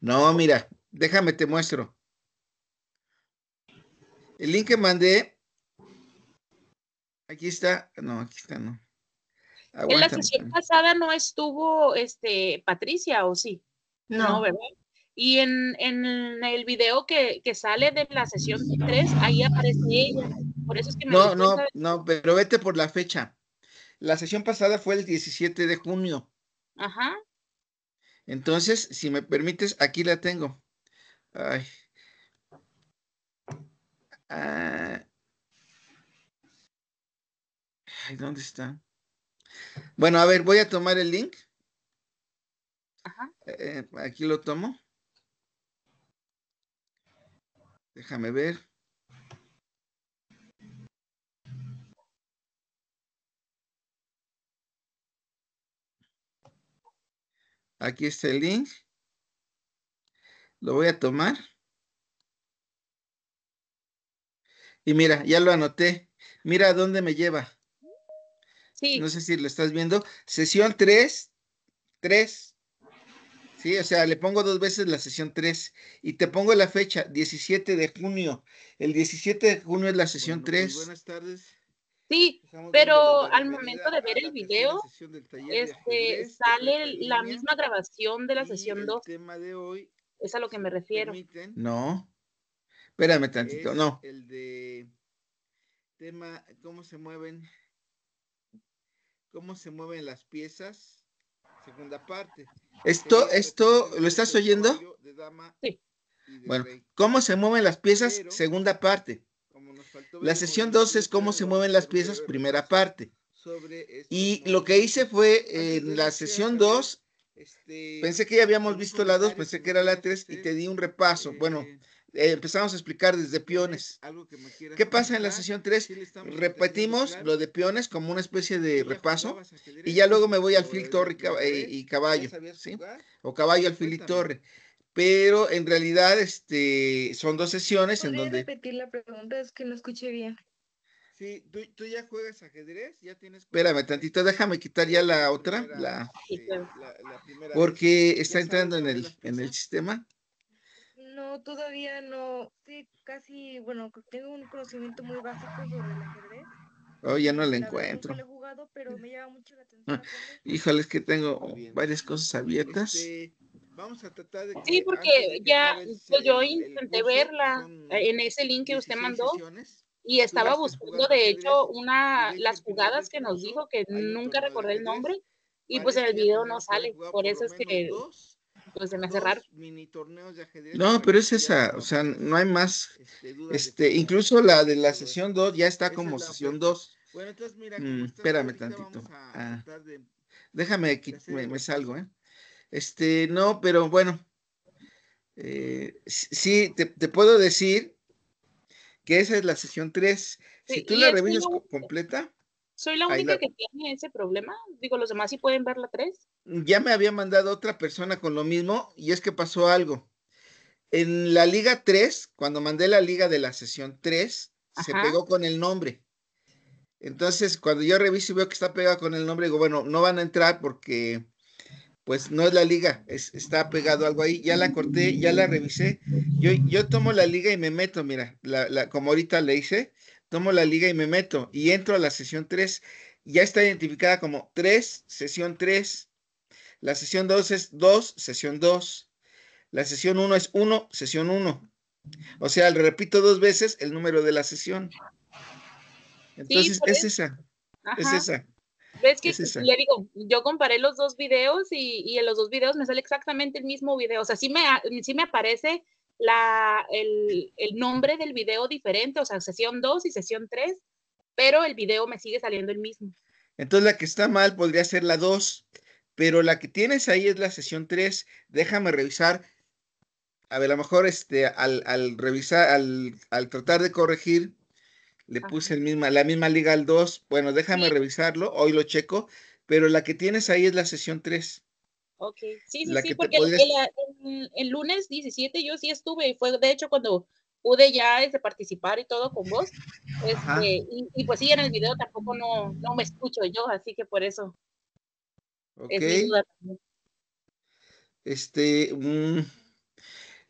No, mira, déjame te muestro. El link que mandé. Aquí está. No, aquí está, no. En la sesión pasada no estuvo este Patricia, ¿o sí? No, ¿verdad? Y en, el video que, sale de la sesión 3, ahí aparece ella. Por eso es que No, no, no, pero vete por la fecha. La sesión pasada fue el 17 de junio. Ajá. Entonces, si me permites, aquí la tengo. Ah. Ay. ¿dónde está? Bueno, a ver, voy a tomar el link. Eh, aquí lo tomo. Déjame ver. Aquí está el link. Lo voy a tomar. Y mira, ya lo anoté. Mira dónde me lleva. Sí. No sé si lo estás viendo. Sesión 3, 3. Sí, o sea, le pongo dos veces la sesión 3 y te pongo la fecha, 17 de junio. El 17 de junio es la sesión 3. Pues buenas tardes. Sí, pero al momento de ver el video, este, sale la misma grabación de la sesión 2. es a lo que me refiero. No. Espérame tantito, no. El de tema, cómo se mueven, cómo se mueven las piezas, segunda parte. Esto, esto, ¿lo estás oyendo? Sí. Bueno, cómo se mueven las piezas, segunda parte. La sesión 2 es cómo se mueven las piezas, primera parte. Este y lo que hice fue en eh, la sesión 2, este, pensé que ya habíamos visto la 2, pensé que era la 3 este y te di un repaso. Eh, bueno, eh, empezamos a explicar desde peones. ¿Qué pasa en la sesión 3? Repetimos lo de peones como una especie de repaso y ya luego me voy al fil torre y caballo, O caballo al fil y torre pero en realidad este, son dos sesiones en donde... repetir la pregunta? Es que no escuché bien. Sí, ¿tú, ya juegas ajedrez, ya tienes... Espérame tantito, déjame quitar ya la otra, la, primera porque está entrando en el, en el sistema. No, todavía no, sí, casi, bueno, tengo un conocimiento muy básico sobre el ajedrez. Oh, ya no la, la encuentro. He jugado, pero me llama mucho la atención. Ah, híjole, es que tengo varias cosas este, abiertas a tratar Sí, porque ya pues, yo intenté verla eh, en ese link que usted mandó y estaba buscando, de hecho, una las jugadas que nos dijo que nunca recordé el nombre y pues en el video no sale. Por eso es que pues se me hace raro. No, pero es esa, o sea, no hay más. Este, este incluso la de la sesión 2 ya está como sesión 2. Bueno, mm, espérame tantito. Ah. déjame, que me salgo, ¿eh? Este, no, pero bueno, eh, sí, te, puedo decir que esa es la sesión 3. si tú la revisas completa. Soy la única que tiene ese problema. Digo, los demás sí pueden ver la 3. Ya me había mandado otra persona con lo mismo y es que pasó algo. En la liga 3, cuando mandé la liga de la sesión 3, se pegó con el nombre. Entonces, cuando yo reviso y veo que está pegada con el nombre, digo, bueno, no van a entrar porque pues no es la liga, está pegado algo ahí, ya la corté, ya la revisé, yo, yo tomo la liga y me meto, mira, la, como ahorita le hice, tomo la liga y me meto y entro a la sesión 3, ya está identificada como 3, sesión 3, la sesión 2 es 2, sesión 2, la sesión 1 es 1, sesión 1, o sea, le repito dos veces el número de la sesión. Entonces, es, esa, es esa. ¿Ves que le digo, yo comparé los dos videos y, y, en los dos videos me sale exactamente el mismo video? O sea, sí me, sí me aparece la, el, el, nombre del video diferente, o sea, sesión 2 y sesión 3, pero el video me sigue saliendo el mismo. Entonces la que está mal podría ser la 2, pero la que tienes ahí es la sesión 3. Déjame revisar. A ver, a lo mejor este, al, al revisar, al, al tratar de corregir, le puse la misma liga al 2. Bueno, déjame revisarlo, hoy lo checo, pero la que tienes ahí es la sesión 3. Ok, sí, sí, sí, porque el, lunes 17 yo sí estuve y fue de hecho cuando pude ya este, participar y todo con vos. Este, y, pues sí, en el video tampoco no, me escucho yo, así que por eso. Ok. este, mm,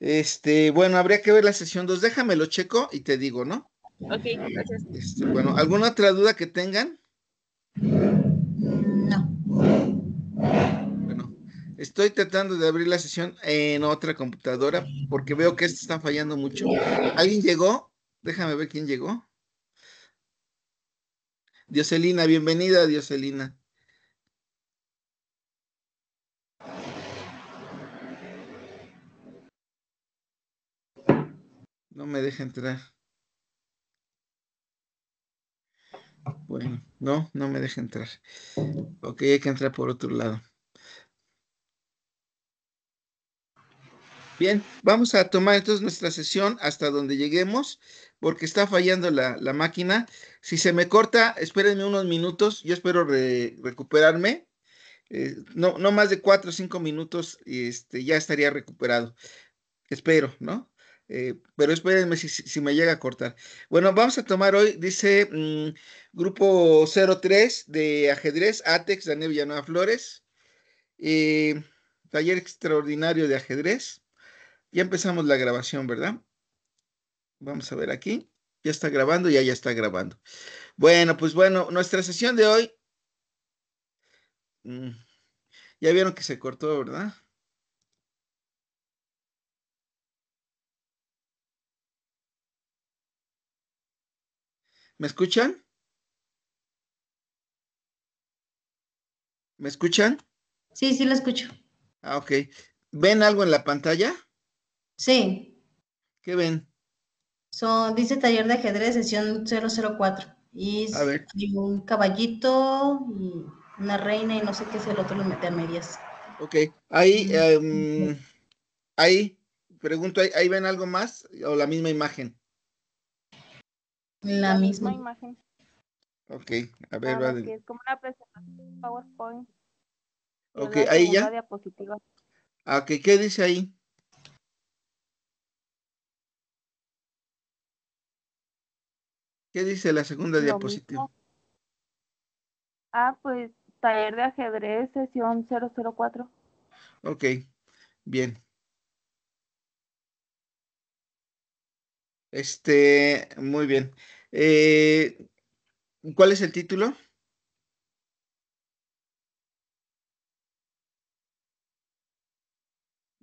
este, bueno, habría que ver la sesión 2. Déjame lo checo y te digo, ¿no? Ok, gracias. Este, bueno, ¿alguna otra duda que tengan? No. Bueno, estoy tratando de abrir la sesión en otra computadora porque veo que esta está fallando mucho. ¿Alguien llegó? Déjame ver quién llegó. Dioselina, bienvenida, Dioselina. No me deja entrar. Ah, bueno, no, no me deja entrar. Ok, hay que entrar por otro lado. Bien, vamos a tomar entonces nuestra sesión hasta donde lleguemos, porque está fallando la, máquina. Si se me corta, espérenme unos minutos, yo espero recuperarme. Eh, no, no más de cuatro o cinco minutos, este, ya estaría recuperado. Espero, ¿no? Eh, pero espérenme si, me llega a cortar. Bueno, vamos a tomar hoy, dice mm, grupo 03 de ajedrez, ATEX, Daniel Villanueva Flores, eh, taller extraordinario de ajedrez. Ya empezamos la grabación, ¿verdad? Vamos a ver aquí. Ya está grabando, ya ya está grabando. Bueno, pues bueno, nuestra sesión de hoy. Mm, ya vieron que se cortó, ¿verdad? ¿Me escuchan? ¿Me escuchan? Sí, sí, lo escucho. Ah, ok. ¿Ven algo en la pantalla? Sí. ¿Qué ven? dice taller de ajedrez, sesión 004. Y un caballito y una reina y no sé qué es el otro, lo mete a medias. Ok. Ahí, mm, em, ahí, pregunto, ¿ahí ven algo más o la misma imagen? La, misma. imagen. Ok, a ver, vale. Es como una presentación PowerPoint. Ok, ahí ya. Ah, ok, ¿Qué dice ahí? ¿Qué dice la segunda diapositiva? Ah, pues taller de ajedrez, sesión 004. Ok, bien. Este, muy bien. Eh, ¿Cuál es el título?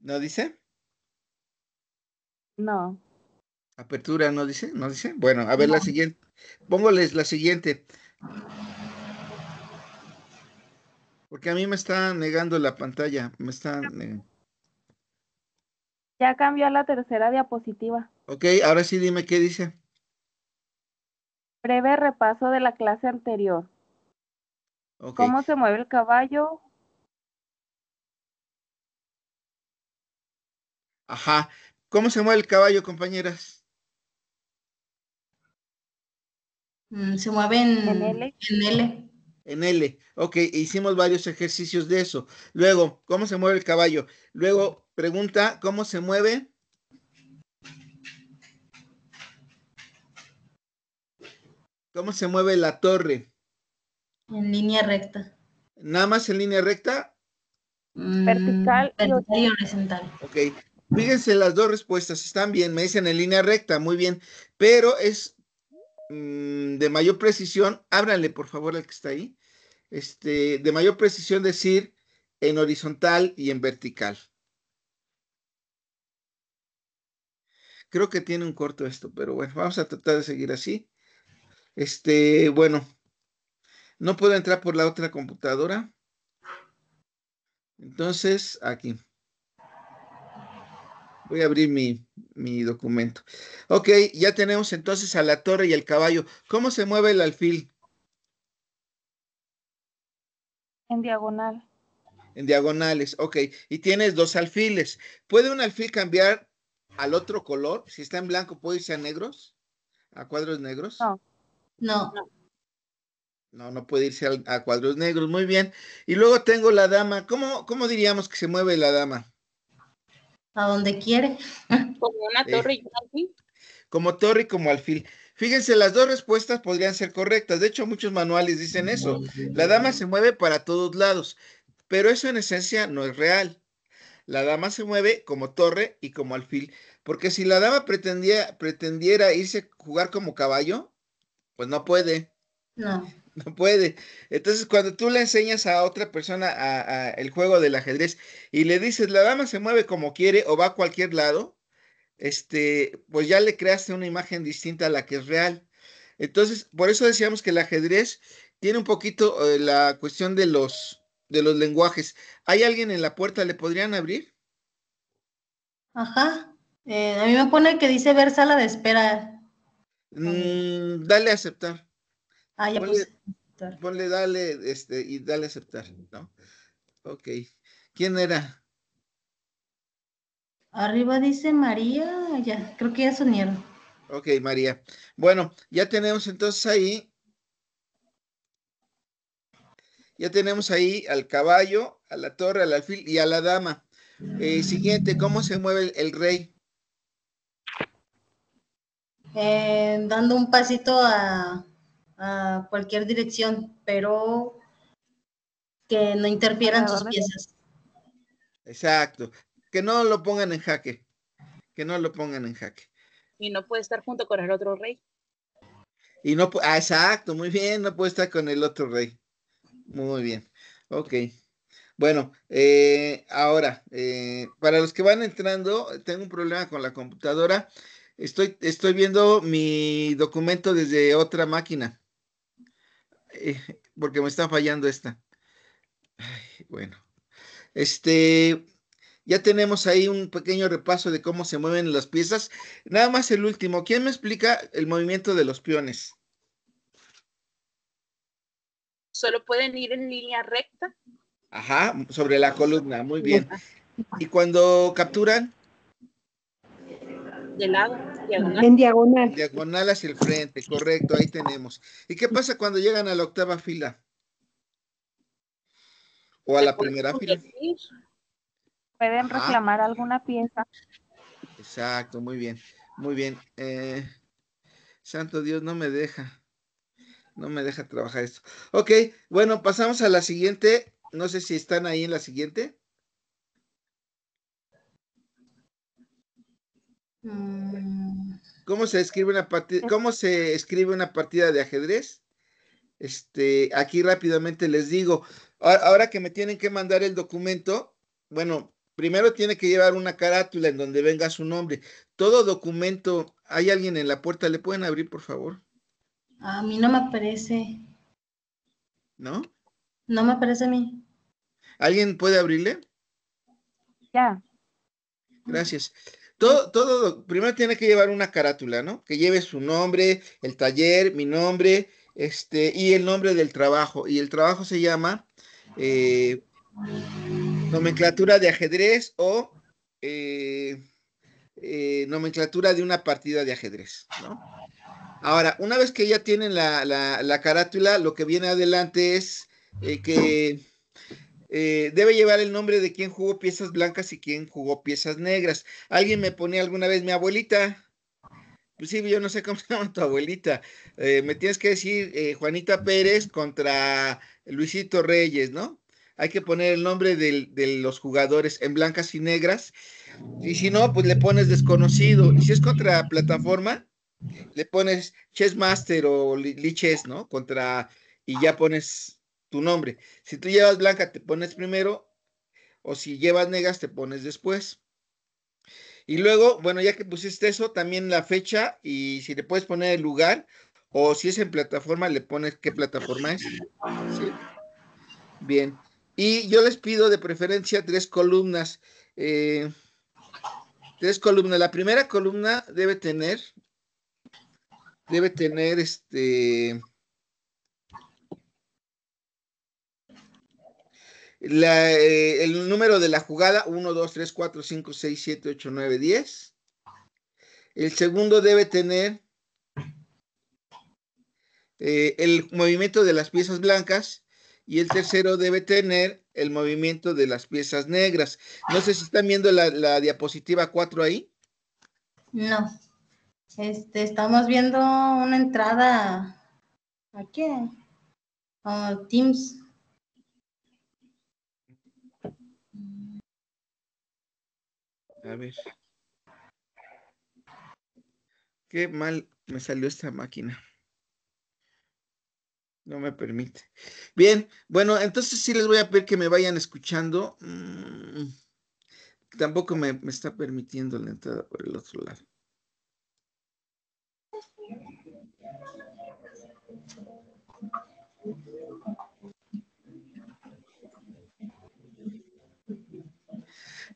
¿No dice? No. Apertura, ¿no dice? ¿No dice? Bueno, a ver la siguiente. Póngoles la siguiente. Porque a mí me está negando la pantalla. Me está. Ya cambió a la tercera diapositiva. Ok, ahora sí dime qué dice. Breve repaso de la clase anterior. ¿Cómo se mueve el caballo? Ajá. ¿Cómo se mueve el caballo, compañeras? Mm, se mueve en, en L. En L. Ok, hicimos varios ejercicios de eso. Luego, ¿cómo se mueve el caballo? Luego, pregunta, ¿cómo se mueve? ¿Cómo se mueve la torre? En línea recta. ¿Nada más en línea recta? Mm, vertical, y horizontal. Ok. Fíjense las dos respuestas, están bien, me dicen en línea recta, muy bien, pero es mm, de mayor precisión, ábranle por favor al que está ahí, este, de mayor precisión decir en horizontal y en vertical. Creo que tiene un corto esto, pero bueno, vamos a tratar de seguir así. Este, bueno, no puedo entrar por la otra computadora. Entonces, aquí. Voy a abrir mi, documento. Ok, ya tenemos entonces a la torre y el caballo. ¿Cómo se mueve el alfil? En diagonal. En diagonales, ok. Y tienes dos alfiles. ¿Puede un alfil cambiar al otro color? Si está en blanco, ¿puede irse a negros? ¿A cuadros negros? No. No. No, no puede irse a, cuadros negros. Muy bien. Y luego tengo la dama. ¿Cómo, cómo diríamos que se mueve la dama? A donde quiere. Como una torre y un alfil. Como torre y como alfil. Fíjense, las dos respuestas podrían ser correctas. De hecho, muchos manuales dicen eso. La dama se mueve para todos lados, pero eso en esencia no es real. La dama se mueve como torre y como alfil, porque si la dama pretendía, pretendiera irse a jugar como caballo, pues no puede. No. No puede. Entonces, cuando tú le enseñas a otra persona a, el juego del ajedrez y le dices, la dama se mueve como quiere o va a cualquier lado, este, pues ya le creaste una imagen distinta a la que es real. Entonces, por eso decíamos que el ajedrez tiene un poquito eh, la cuestión de los, de los lenguajes. ¿Hay alguien en la puerta? ¿Le podrían abrir? Ajá. Eh, a mí me pone que dice ver sala de espera. Mm, dale a aceptar. Ah, ya ponle, aceptar. ponle, dale, este, y dale a aceptar, ¿no? Ok. ¿Quién era? Arriba dice María, ya, creo que ya sonieron Ok, María. Bueno, ya tenemos entonces ahí. Ya tenemos ahí al caballo, a la torre, al alfil y a la dama. Eh, siguiente, ¿cómo se mueve el rey? Eh, dando un pasito a, cualquier dirección, pero que no interfieran sus piezas. Exacto, que no lo pongan en jaque, que no lo pongan en jaque. Y no puede estar junto con el otro rey. Y no, ah, exacto, muy bien, no puede estar con el otro rey. Muy bien, ok. Bueno, eh, ahora, eh, para los que van entrando, tengo un problema con la computadora. Estoy, viendo mi documento desde otra máquina. Eh, porque me está fallando esta. bueno. Este, ya tenemos ahí un pequeño repaso de cómo se mueven las piezas. Nada más el último. ¿Quién me explica el movimiento de los peones? Solo pueden ir en línea recta. Ajá, sobre la columna, muy bien. ¿Y cuando capturan? de lado, diagonal. En diagonal. Diagonal hacia el frente, correcto, ahí tenemos. ¿Y qué pasa cuando llegan a la octava fila? ¿O a la primera fila? Pueden ah. reclamar alguna pieza. Exacto, muy bien, muy bien. Eh, santo Dios, no me deja, no me deja trabajar esto. Ok, bueno, pasamos a la siguiente. No sé si están ahí en la siguiente. Mm. ¿Cómo se escribe una partida? ¿Cómo se escribe una partida de ajedrez? Este, aquí rápidamente les digo. Ahora que me tienen que mandar el documento, bueno, primero tiene que llevar una carátula en donde venga su nombre. Todo documento, hay alguien en la puerta, ¿le pueden abrir, por favor? A mí no me aparece. ¿No? No me aparece a mí. ¿Alguien puede abrirle? Ya. Gracias. Todo, todo, primero tiene que llevar una carátula, ¿no? Que lleve su nombre, el taller, mi nombre, este, y el nombre del trabajo. Y el trabajo se llama eh, nomenclatura de ajedrez o eh, eh, nomenclatura de una partida de ajedrez, ¿no? Ahora, una vez que ya tienen la carátula, lo que viene adelante es que eh, debe llevar el nombre de quien jugó piezas blancas y quien jugó piezas negras. Alguien me pone alguna vez mi abuelita. Pues sí, yo no sé cómo se llama tu abuelita. Eh, me tienes que decir eh, Juanita Pérez contra Luisito Reyes, ¿no? Hay que poner el nombre de los jugadores en blancas y negras. Y si no, pues le pones desconocido. Y si es contra plataforma, le pones Master o Chess, ¿no? Contra. Y ya pones tu nombre. Si tú llevas blanca, te pones primero, o si llevas negras, te pones después. Y luego, bueno, ya que pusiste eso, también la fecha y si le puedes poner el lugar, o si es en plataforma, le pones qué plataforma es. Bien. Y yo les pido de preferencia tres columnas. Eh, tres columnas. La primera columna debe tener, debe tener este, Eh, el número de la jugada, 1, 2, 3, 4, 5, 6, 7, 8, 9, 10. El segundo debe tener eh, el movimiento de las piezas blancas y el tercero debe tener el movimiento de las piezas negras. No sé si están viendo la, diapositiva 4 ahí. No. Este, estamos viendo una entrada. ¿A qué? Teams. A ver. Qué mal me salió esta máquina. No me permite. Bien, bueno, entonces sí les voy a pedir que me vayan escuchando. Mm, tampoco me, me está permitiendo la entrada por el otro lado.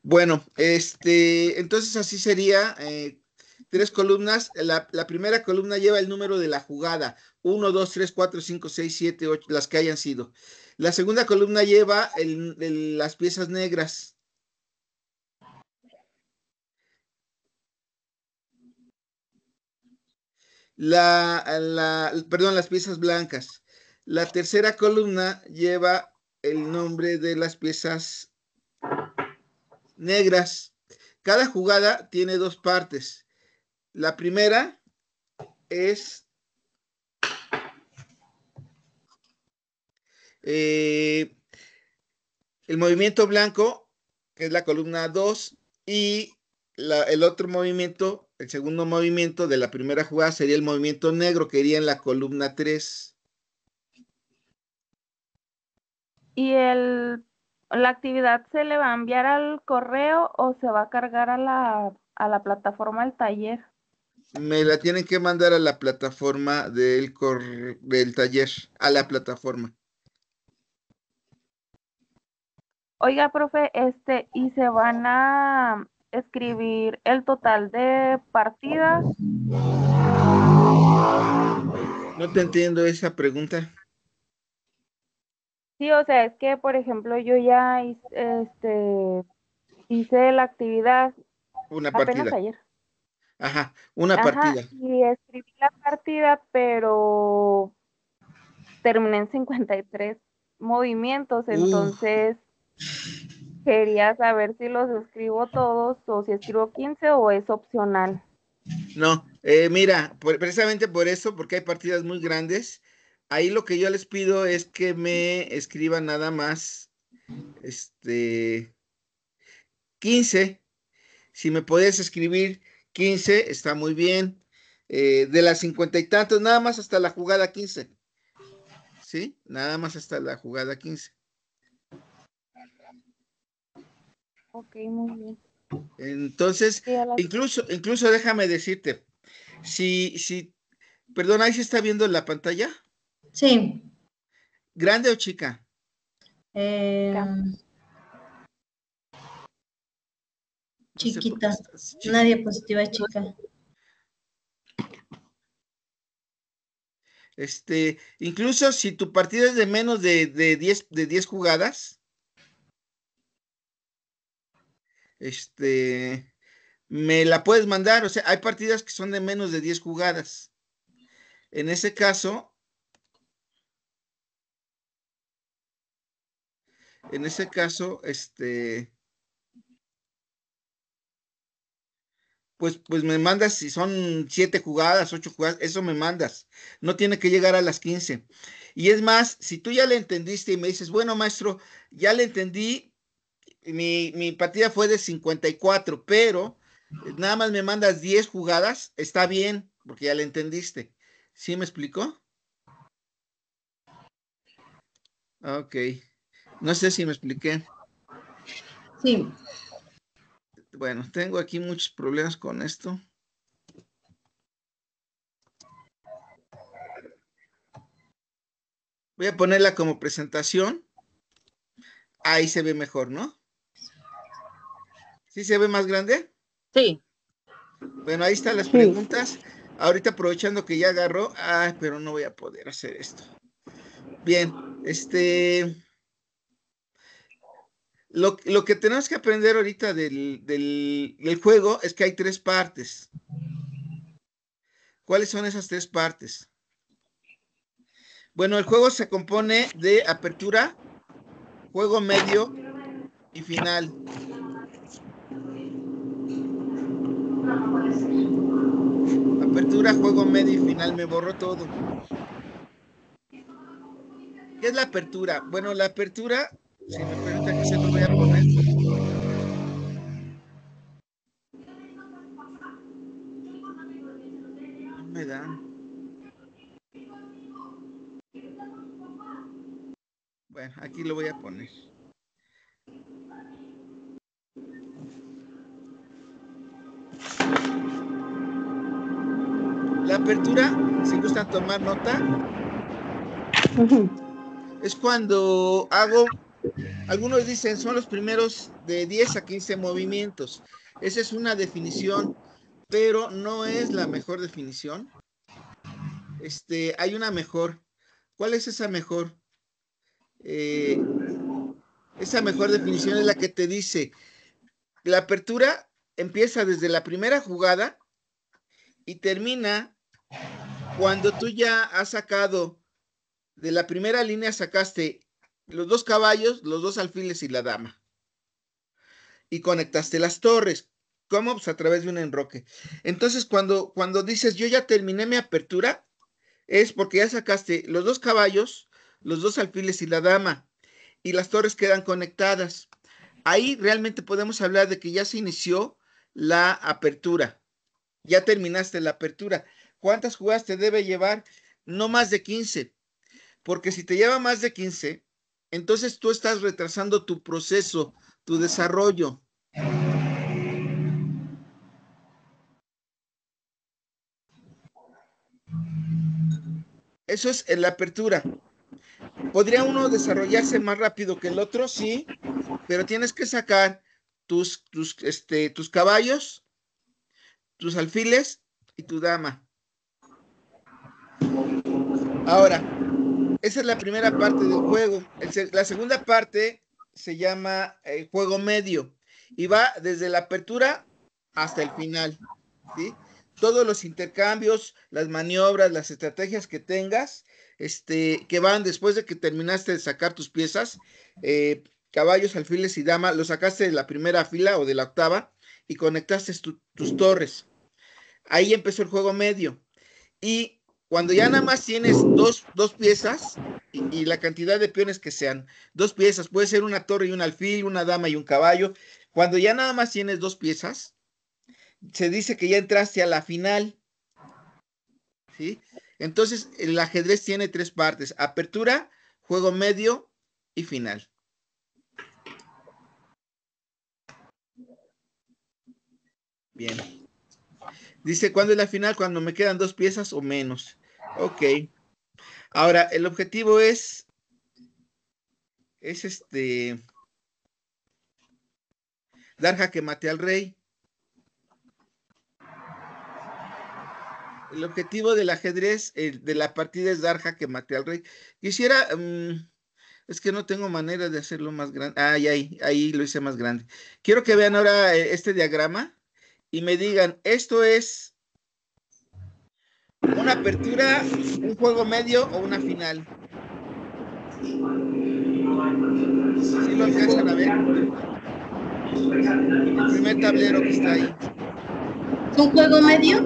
Bueno, este, entonces así sería eh, tres columnas. La, primera columna lleva el número de la jugada. 1, 2, 3, 4, 5, 6, 7, 8, las que hayan sido. La segunda columna lleva las piezas negras. perdón, las piezas blancas. La tercera columna lleva el nombre de las piezas negras. Cada jugada tiene dos partes. La primera es eh, el movimiento blanco, que es la columna 2, y el otro movimiento, el segundo movimiento de la primera jugada sería el movimiento negro, que iría en la columna 3. Y el la actividad se le va a enviar al correo o se va a cargar a la, a la plataforma del taller? Me la tienen que mandar a la plataforma del, del taller, a la plataforma. Oiga, profe, este, ¿y se van a escribir el total de partidas? No te entiendo esa pregunta. Sí, o sea, es que, por ejemplo, yo ya este, hice la actividad una apenas ayer. Ajá, una Ajá, partida. Y escribí la partida, pero terminé en 53 movimientos, entonces quería saber si los escribo todos o si escribo 15 o es opcional. No, eh, mira, precisamente por eso, porque hay partidas muy grandes, ahí lo que yo les pido es que me escriban nada más, este, 15. Si me puedes escribir 15, está muy bien. Eh, de las cincuenta y tantos, nada más hasta la jugada 15. ¿Sí? Nada más hasta la jugada 15. Ok, muy bien. Entonces, incluso, incluso déjame decirte, si, si, perdón, ahí se está viendo la pantalla. Sí. ¿Grande o chica? Em, chiquita. Una diapositiva chica. Este, incluso si tu partida es de menos de, 10 de 10 jugadas, este, me la puedes mandar, o sea, hay partidas que son de menos de 10 jugadas. En ese caso, En ese caso, este, pues, pues me mandas, si son siete jugadas, ocho jugadas, eso me mandas. No tiene que llegar a las 15. Y es más, si tú ya le entendiste y me dices, bueno, maestro, ya le entendí, mi, mi partida fue de 54, pero nada más me mandas 10 jugadas, está bien, porque ya le entendiste. ¿Sí me explicó? Ok. No sé si me expliqué. Sí. Bueno, tengo aquí muchos problemas con esto. Voy a ponerla como presentación. Ahí se ve mejor, ¿no? ¿Sí se ve más grande? Sí. Bueno, ahí están las preguntas. Ahorita aprovechando que ya agarró. Ay, pero no voy a poder hacer esto. Bien, este... Lo, que tenemos que aprender ahorita del, del, del juego es que hay tres partes. ¿Cuáles son esas tres partes? Bueno, el juego se compone de apertura, juego medio y final. Apertura, juego medio y final, me borró todo. ¿Qué es la apertura? Bueno, la apertura si me preguntan que se lo voy a poner. No me dan. Bueno, aquí lo voy a poner. La apertura, si gustan tomar nota, es cuando hago algunos dicen son los primeros de 10 a 15 movimientos. Esa es una definición, pero no es la mejor definición. Este, hay una mejor. ¿Cuál es esa mejor? Eh, esa mejor definición es la que te dice, la apertura empieza desde la primera jugada y termina cuando tú ya has sacado, de la primera línea sacaste los dos caballos, los dos alfiles y la dama. Y conectaste las torres. ¿Cómo? Pues a través de un enroque. Entonces, cuando, cuando dices, yo ya terminé mi apertura, es porque ya sacaste los dos caballos, los dos alfiles y la dama. Y las torres quedan conectadas. Ahí realmente podemos hablar de que ya se inició la apertura. Ya terminaste la apertura. ¿Cuántas jugadas te debe llevar? No más de 15. Porque si te lleva más de 15, entonces tú estás retrasando tu proceso, tu desarrollo. Eso es la apertura. ¿Podría uno desarrollarse más rápido que el otro? Sí, pero tienes que sacar tus, tus, este, tus caballos, tus alfiles y tu dama. Ahora, esa es la primera parte del juego. la segunda parte se llama el eh, juego medio y va desde la apertura hasta el final. Todos los intercambios, las maniobras, las estrategias que tengas, este, que van después de que terminaste de sacar tus piezas, eh, caballos, alfiles y dama, Los sacaste de la primera fila o de la octava y conectaste tus torres. Ahí empezó el juego medio. Y cuando ya nada más tienes dos, piezas y, la cantidad de peones que sean, dos piezas, puede ser una torre y un alfil, una dama y un caballo. Cuando ya nada más tienes dos piezas, se dice que ya entraste a la final. Entonces, el ajedrez tiene tres partes: apertura, juego medio y final. Bien. Dice, ¿cuándo es la final? Cuando me quedan dos piezas o menos. Ok. Ahora, el objetivo es. Es este. Dar que mate al rey. El objetivo del ajedrez, de la partida es darja que mate al rey. Quisiera. Mm, es que no tengo manera de hacerlo más grande. Ay, ahí, ahí lo hice más grande. Quiero que vean ahora eh, este diagrama y me digan, esto es una apertura, un juego medio o una final. Si lo alcanzan a ver? El primer tablero que está ahí. ¿Un juego medio?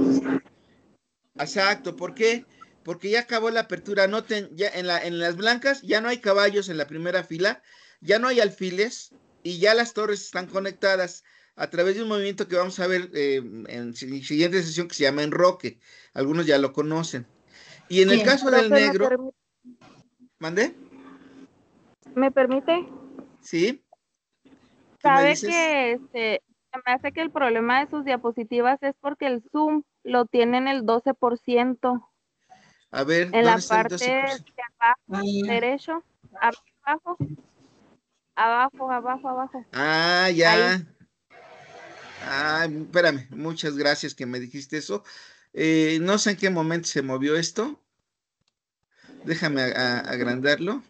Exacto, ¿por qué? Porque ya acabó la apertura, noten, ya en, en las blancas ya no hay caballos en la primera fila, ya no hay alfiles y ya las torres están conectadas a través de un movimiento que vamos a ver eh, en la siguiente sesión que se llama Enroque. Algunos ya lo conocen. Y en el caso del negro... mande ¿Me permite? Sí. ¿Sabe que este, me hace que el problema de sus diapositivas es porque el zoom lo tiene en el 12%. A ver, en la parte de abajo, ah. derecho, abajo, abajo, abajo, abajo. Ah, ya. Ay, espérame, muchas gracias que me dijiste eso. Eh, no sé en qué momento se movió esto. Déjame agrandarlo.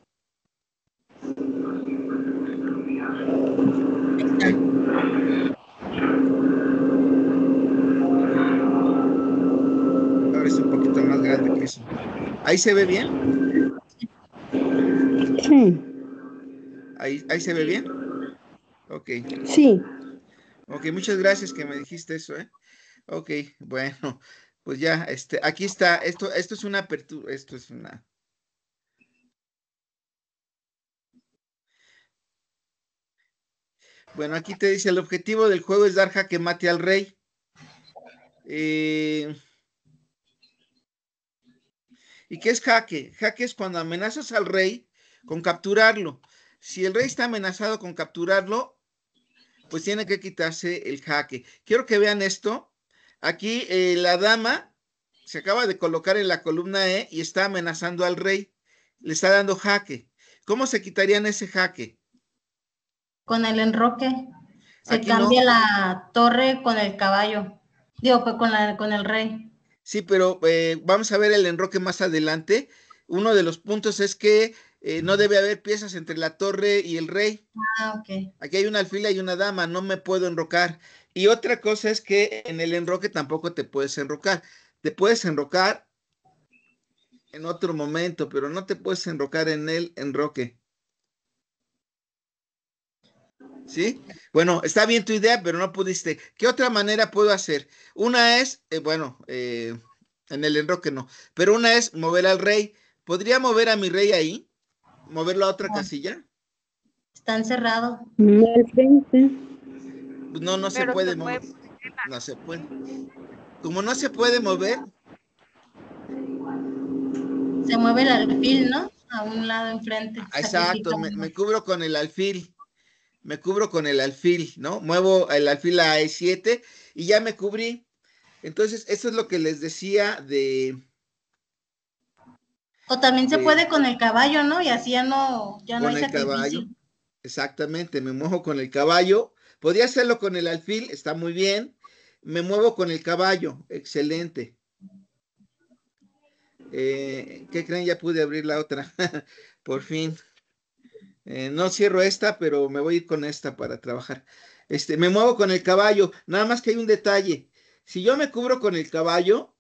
Ahora es un poquito más grande que eso. ¿Ahí se ve bien? Sí. ¿Ahí, ahí se ve bien? Ok. Sí. Ok, muchas gracias que me dijiste eso, ¿eh? Ok, bueno, pues ya, este, aquí está, esto, esto es una apertura, esto es una... Bueno, aquí te dice, el objetivo del juego es dar jaque mate al rey. Eh, ¿Y qué es jaque? Jaque es cuando amenazas al rey con capturarlo. Si el rey está amenazado con capturarlo, pues tiene que quitarse el jaque. Quiero que vean esto. Aquí eh, la dama se acaba de colocar en la columna E y está amenazando al rey. Le está dando jaque. ¿Cómo se quitarían ese jaque? Con el enroque. Se cambia la torre con el caballo. Digo, fue pues, con, la, con el rey. Sí, pero eh, vamos a ver el enroque más adelante. Uno de los puntos es que eh, no debe haber piezas entre la torre y el rey. Ah, ok. Aquí hay una alfila y una dama, no me puedo enrocar. Y otra cosa es que en el enroque tampoco te puedes enrocar. Te puedes enrocar en otro momento, pero no te puedes enrocar en el enroque. ¿Sí? Bueno, está bien tu idea, pero no pudiste. ¿Qué otra manera puedo hacer? Una es, eh, bueno, eh, en el enroque no, pero una es mover al rey. ¿Podría mover a mi rey ahí? Mover la otra ah. casilla? Está encerrado. No, pues No, se puede mover. No se puede. Como no se puede mover. Se mueve el alfil, ¿no? A un lado enfrente. Ah, exacto, me, me cubro con el alfil. Me cubro con el alfil, ¿no? Muevo el alfil a E7 y ya me cubrí. Entonces, eso es lo que les decía de, o también se puede con el caballo, ¿no? Y así ya no, ya no hay sacrificio. Caballo. Exactamente, me mojo con el caballo. Podría hacerlo con el alfil, está muy bien. Me muevo con el caballo, excelente. Eh, ¿Qué creen? Ya pude abrir la otra, por fin. Eh, no cierro esta, pero me voy a ir con esta para trabajar. Este, me muevo con el caballo, nada más que hay un detalle. Si yo me cubro con el caballo,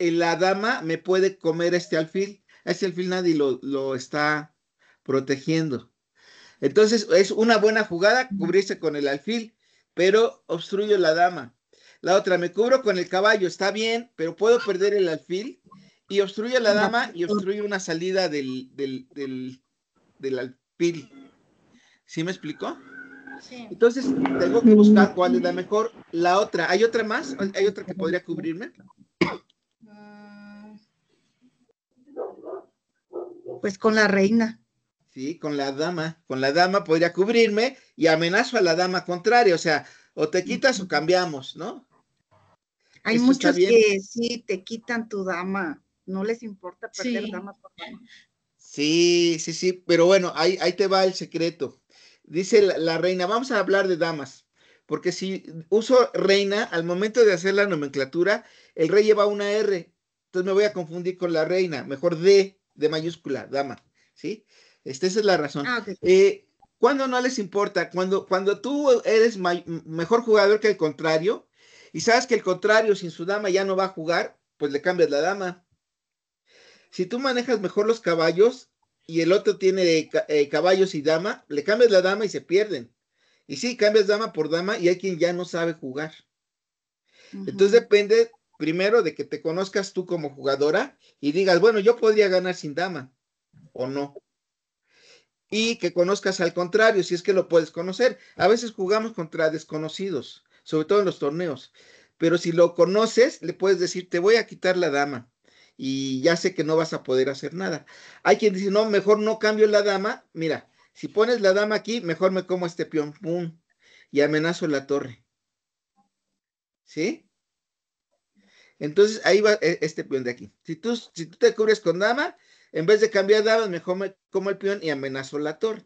eh, la dama me puede comer este alfil es el nadie nadie lo, está protegiendo. Entonces es una buena jugada cubrirse con el alfil, pero obstruyo la dama. La otra, me cubro con el caballo, está bien, pero puedo perder el alfil y obstruyo la dama y obstruyo una salida del, del, del, alfil. ¿Sí me explicó? Sí. Entonces, tengo que buscar cuál es la mejor. La otra, ¿hay otra más? ¿Hay otra que podría cubrirme? pues con la reina. Sí, con la dama. Con la dama podría cubrirme y amenazo a la dama contraria. O sea, o te quitas o cambiamos, ¿no? Hay muchos que sí te quitan tu dama. No les importa perder damas dama por Sí, sí, sí. Pero bueno, ahí, ahí te va el secreto. Dice la reina, vamos a hablar de damas. Porque si uso reina, al momento de hacer la nomenclatura, el rey lleva una R. Entonces me voy a confundir con la reina. Mejor D de mayúscula, dama, ¿sí? Este, esa es la razón. ¿Cuándo ah, eh, cuando no les importa, cuando, cuando tú eres mejor jugador que el contrario y sabes que el contrario sin su dama ya no va a jugar, pues le cambias la dama. Si tú manejas mejor los caballos y el otro tiene eh, caballos y dama, le cambias la dama y se pierden. Y sí, cambias dama por dama y hay quien ya no sabe jugar. Entonces depende primero de que te conozcas tú como jugadora y digas, bueno, yo podría ganar sin dama o no. Y que conozcas al contrario, si es que lo puedes conocer. A veces jugamos contra desconocidos, sobre todo en los torneos, pero si lo conoces, le puedes decir, te voy a quitar la dama y ya sé que no vas a poder hacer nada. Hay quien dice, no, mejor no cambio la dama. Mira, si pones la dama aquí, mejor me como este peón, pum, y amenazo la torre. ¿Sí? Entonces ahí va eh, este peón de aquí. Si tú, si tú te cubres con dama, en vez de cambiar damas, mejor me como el peón y amenazo la torre.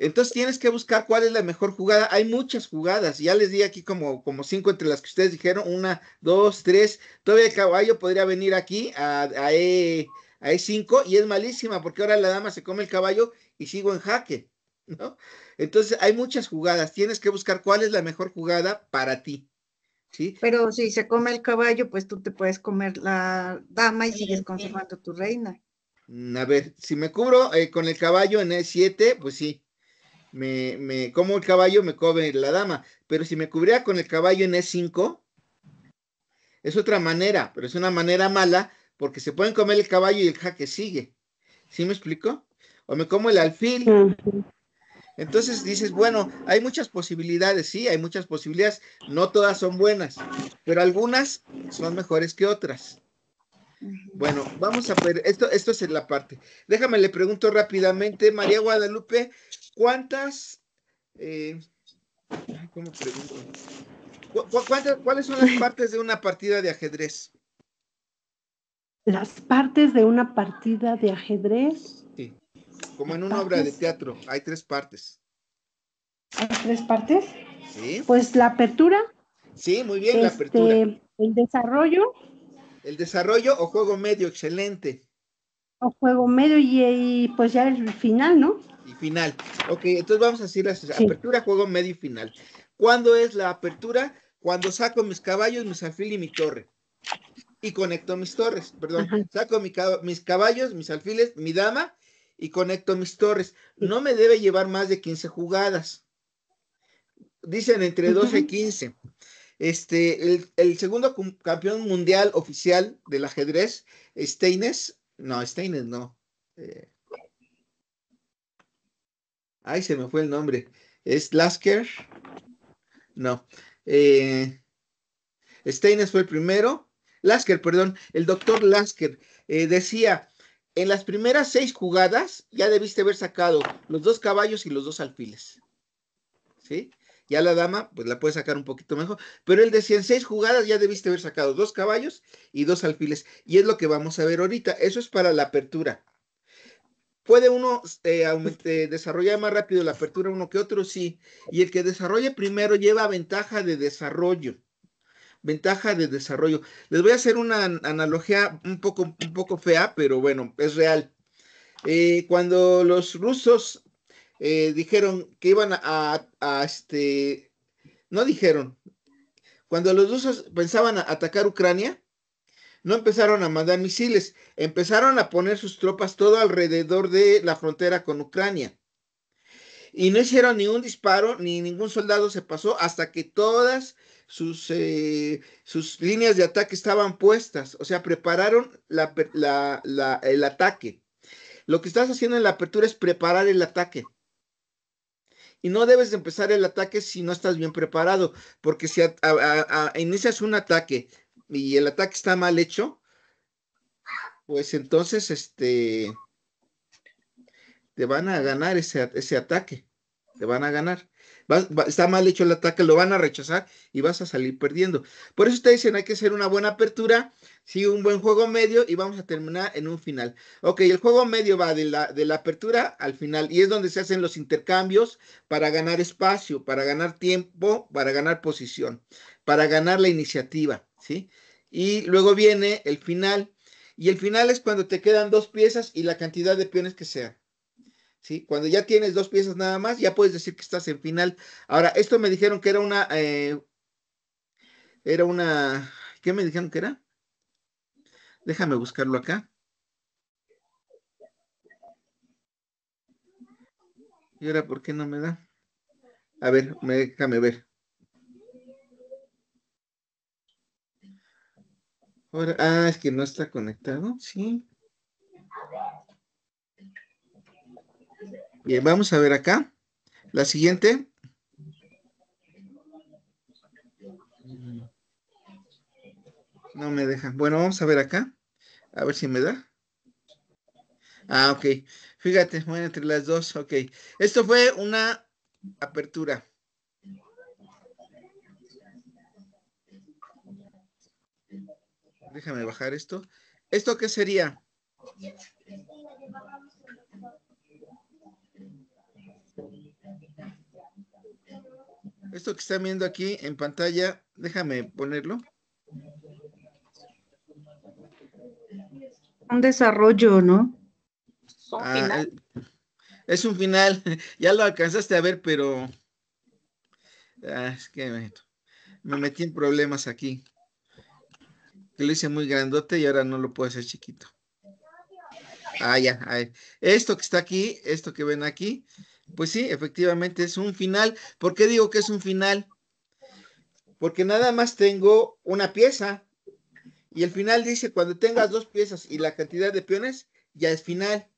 Entonces tienes que buscar cuál es la mejor jugada. Hay muchas jugadas. Ya les di aquí como, como cinco entre las que ustedes dijeron. Una, dos, tres. Todavía el caballo podría venir aquí a, e, 5 e y es malísima porque ahora la dama se come el caballo y sigo en jaque. ¿no? Entonces hay muchas jugadas. Tienes que buscar cuál es la mejor jugada para ti. Pero si se come el caballo, pues tú te puedes comer la dama y sigues conservando tu reina. Mm, a ver, si me cubro eh, con el caballo en E7, pues sí. Me, me, como el caballo, me cobre la dama. Pero si me cubría con el caballo en E5, es otra manera, pero es una manera mala porque se pueden comer el caballo y el jaque sigue. ¿Sí me explico? O me como el alfil. Entonces dices, bueno, hay muchas posibilidades, sí, hay muchas posibilidades, no todas son buenas, pero algunas son mejores que otras. Bueno, vamos a ver, esto, esto es la parte. Déjame, le pregunto rápidamente, María Guadalupe, ¿cuántas, eh, ¿cómo pregunto? cuántas, ¿Cuáles son las partes de una partida de ajedrez? Las partes de una partida de ajedrez. Sí. Como en una obra de teatro, hay tres partes. ¿Hay tres partes? Sí. Pues la apertura. Sí, muy bien, la este, apertura. El desarrollo. El desarrollo o juego medio, excelente. O juego medio y, pues ya el final, ¿no? Y final. Ok, entonces vamos a decir las apertura, juego medio y final. ¿Cuándo es la apertura? Cuando saco mis caballos, mis alfiles y mi torre. Y conecto mis torres, perdón. Saco mis caballos, mis alfiles, mi dama y conecto mis torres. No me debe llevar más de 15 jugadas. Dicen entre 12 y 15. Este, el, segundo campeón mundial oficial del ajedrez, Steines, no, Steines no. Eh, ay, se me fue el nombre. ¿Es Lasker? No. Eh, Steines fue el primero. Lasker, perdón, el doctor Lasker eh, decía, en las primeras seis jugadas ya debiste haber sacado los dos caballos y los dos alfiles. ¿Sí? Ya la dama, pues la puede sacar un poquito mejor. Pero él decía, en seis jugadas ya debiste haber sacado dos caballos y dos alfiles. Y es lo que vamos a ver ahorita. Eso es para la apertura. ¿Puede uno eh, eh, desarrollar más rápido la apertura uno que otro? Sí. Y el que desarrolle primero lleva ventaja de desarrollo ventaja de desarrollo. Les voy a hacer una analogía un poco, un poco fea, pero bueno, es real. Eh, cuando los rusos eh, dijeron que iban a, este, no dijeron, cuando los rusos pensaban a atacar Ucrania, no empezaron a mandar misiles, empezaron a poner sus tropas todo alrededor de la frontera con Ucrania. Y no hicieron ni un disparo, ni ningún soldado se pasó hasta que todas eh, sus, líneas de ataque estaban puestas, o sea, prepararon el ataque. Lo que estás haciendo en la apertura es preparar el ataque. Y no debes empezar el ataque si no estás bien preparado, porque si inicias un ataque y el ataque está mal hecho, pues entonces este te van a ganar ese ataque. Te van a ganar. está mal hecho el ataque, lo van a rechazar y vas a salir perdiendo. Por eso te dicen, hay que hacer una buena apertura, sí, un buen juego medio y vamos a terminar en un final. Ok, el juego medio va de la, de la apertura al final y es donde se hacen los intercambios para ganar espacio, para ganar tiempo, para ganar posición, para ganar la iniciativa, ¿sí? Y luego viene el final y el final es cuando te quedan dos piezas y la cantidad de peones que sea. ¿sí? Cuando ya tienes dos piezas nada más, ya puedes decir que estás en final. Ahora, esto me dijeron que era una, eh, era una, ¿qué me dijeron que era? Déjame buscarlo acá. ¿Y ahora por qué no me da? A ver, me, déjame ver. Ahora, ah, es que no está conectado, sí. Bien, vamos a ver acá. La siguiente. No me deja. Bueno, vamos a ver acá. A ver si me da. Ah, ok. Fíjate, bueno, entre las dos, ok. Esto fue una apertura. Déjame bajar esto. ¿Esto qué sería? Esto que están viendo aquí en pantalla, déjame ponerlo. Un desarrollo, ¿no? es un ah, final. ya lo alcanzaste a ver, pero... Ah, es que me, metí en problemas aquí. Lo hice muy grandote y ahora no lo puedo hacer chiquito. Ah, ya. Esto que está aquí, esto que ven aquí, pues sí, efectivamente es un final. ¿Por qué digo que es un final? Porque nada más tengo una pieza. Y el final dice, cuando tengas dos piezas y la cantidad de peones, ya es final.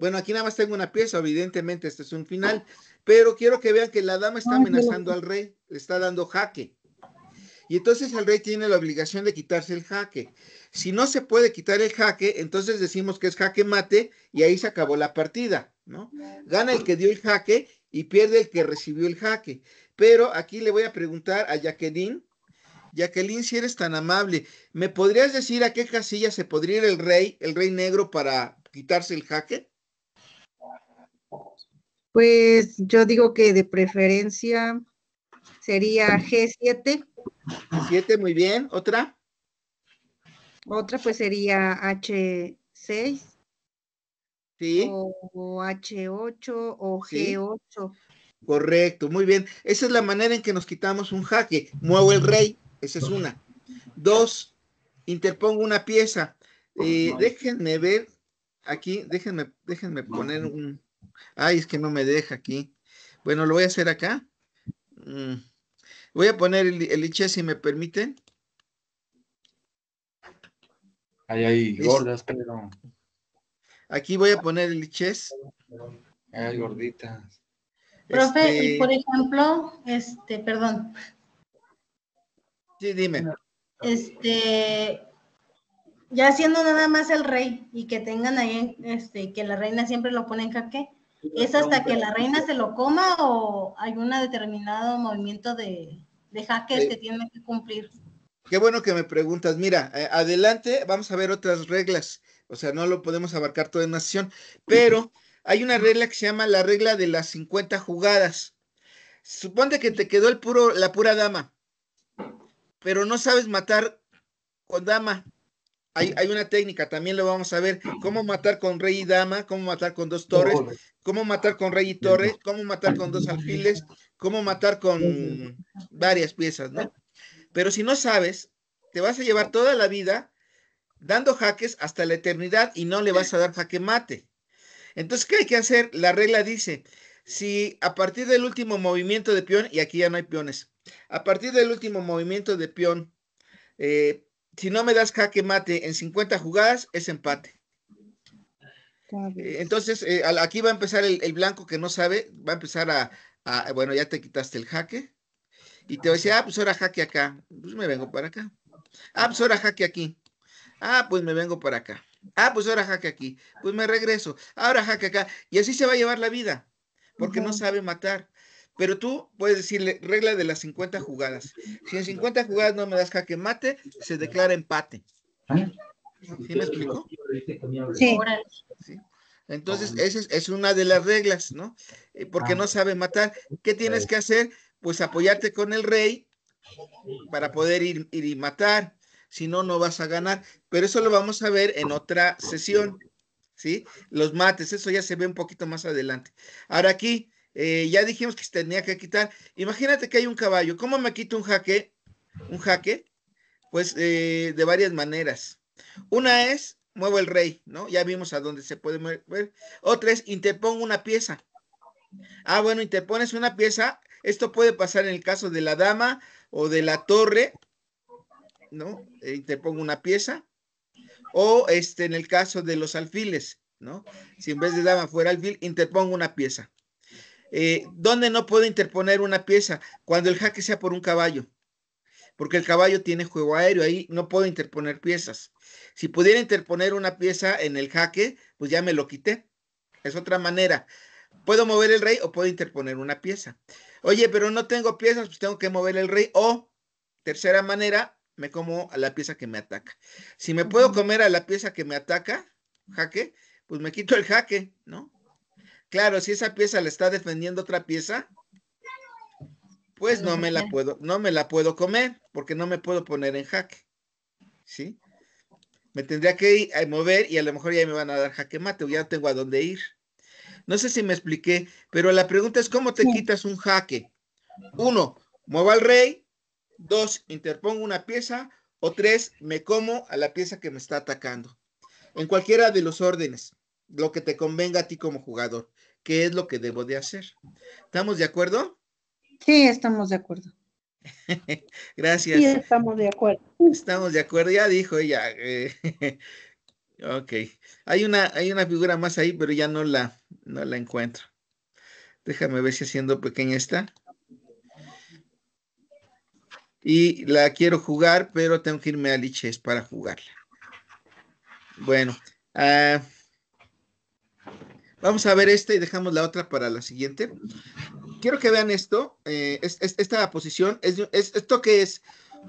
Bueno, aquí nada más tengo una pieza, evidentemente este es un final. Pero quiero que vean que la dama está ah, amenazando al rey, le está dando jaque. Y entonces el rey tiene la obligación de quitarse el jaque. Si no se puede quitar el jaque, entonces decimos que es jaque mate y ahí se acabó la partida, ¿no? Gana el que dio el jaque y pierde el que recibió el jaque. Pero aquí le voy a preguntar a Jacqueline. Jacqueline, si eres tan amable, ¿me podrías decir a qué casilla se podría ir el rey, el rey negro, para quitarse el jaque? Pues yo digo que de preferencia sería G7. 7, muy bien. ¿Otra? Otra pues sería H6. Sí. O H8 o G8. Correcto, muy bien. Esa es la manera en que nos quitamos un jaque. Muevo el rey, esa es una. Dos, interpongo una pieza. Eh, déjenme ver aquí, déjenme, déjenme poner un... Ay, es que no me deja aquí. Bueno, lo voy a hacer acá. Mm. Voy a poner el, el si me permiten. Ahí, ahí, gordas, pero. Aquí voy a poner el liches. Ay, gorditas. Profe, este- por ejemplo, este, perdón. Sí, dime. Este, ya siendo nada más el rey y que tengan ahí, este, que la reina siempre lo pone en jaque, ¿es hasta que la reina se lo coma o hay un determinado movimiento de, de hackers que tienen que cumplir. Qué bueno que me preguntas. Mira, eh, adelante vamos a ver otras reglas. O sea, no lo podemos abarcar toda en una sesión, pero hay una regla que se llama la regla de las 50 jugadas. Suponte que te quedó el puro, la pura dama, pero no sabes matar con dama. Hay, hay, una técnica, también lo vamos a ver, cómo matar con rey y dama, cómo matar con dos torres, cómo matar con rey y torre, cómo matar con dos alfiles, cómo matar con varias piezas, ¿no? Pero si no sabes, te vas a llevar toda la vida dando jaques hasta la eternidad y no le vas a dar jaque mate. Entonces, ¿qué hay que hacer? La regla dice, si a partir del último movimiento de peón, y aquí ya no hay peones, a partir del último movimiento de peón, eh, si no me das jaque mate en 50 jugadas, es empate. Eh, entonces, eh, aquí va a empezar el, blanco que no sabe, va a empezar a, Ah, bueno, ya te quitaste el jaque. Y te voy a decir, ah, pues ahora jaque acá. Pues me vengo para acá. Ah, pues ahora jaque aquí. Ah, pues me vengo para acá. Ah, pues ahora jaque aquí. Pues me regreso. Ahora jaque acá. Y así se va a llevar la vida, porque no sabe matar. Pero tú puedes decirle regla de las 50 jugadas. Si en 50 jugadas no me das jaque mate, se declara empate. Ah. ¿Sí me explicó? Sí. ¿Sí? Entonces, esa es, una de las reglas, ¿no? Eh, porque ah. no sabe matar. ¿Qué tienes que hacer? Pues apoyarte con el rey para poder ir, y matar. Si no, no vas a ganar. Pero eso lo vamos a ver en otra sesión, ¿sí? Los mates, eso ya se ve un poquito más adelante. Ahora aquí, eh, ya dijimos que se tenía que quitar. Imagínate que hay un caballo. ¿Cómo me quito un jaque? Un jaque, pues eh, de varias maneras. Una es muevo el rey, ¿no? Ya vimos a dónde se puede mover. Otra es, interpongo una pieza. Ah, bueno, interpones una pieza. Esto puede pasar en el caso de la dama o de la torre, ¿no? Eh, interpongo una pieza. O este, en el caso de los alfiles, ¿no? Si en vez de dama fuera alfil, interpongo una pieza. Eh, ¿Dónde no puedo interponer una pieza? Cuando el jaque sea por un caballo porque el caballo tiene juego aéreo, ahí no puedo interponer piezas. Si pudiera interponer una pieza en el jaque, pues ya me lo quité. Es otra manera. Puedo mover el rey o puedo interponer una pieza. Oye, pero no tengo piezas, pues tengo que mover el rey. O, tercera manera, me como a la pieza que me ataca. Si me puedo comer a la pieza que me ataca, jaque, pues me quito el jaque, ¿no? Claro, si esa pieza la está defendiendo otra pieza, pues no me la puedo, no me la puedo comer porque no me puedo poner en jaque. ¿Sí? Me tendría que ir a mover y a lo mejor ya me van a dar jaque mate o ya tengo a dónde ir. No sé si me expliqué, pero la pregunta es cómo te quitas un jaque. Uno, muevo al rey. Dos, interpongo una pieza. O tres, me como a la pieza que me está atacando. En cualquiera de los órdenes, lo que te convenga a ti como jugador. ¿Qué es lo que debo de hacer? ¿Estamos de acuerdo? Sí, estamos de acuerdo. Gracias. estamos de acuerdo. Estamos de acuerdo, ya dijo ella. Eh, ok. Hay una, hay una figura más ahí, pero ya no la, no la encuentro. Déjame ver si haciendo pequeña está. Y la quiero jugar, pero tengo que irme a Liches para jugarla. Bueno. Ah, vamos a ver esta y dejamos la otra para la siguiente quiero que vean esto. Eh, esta posición, ¿esto que es?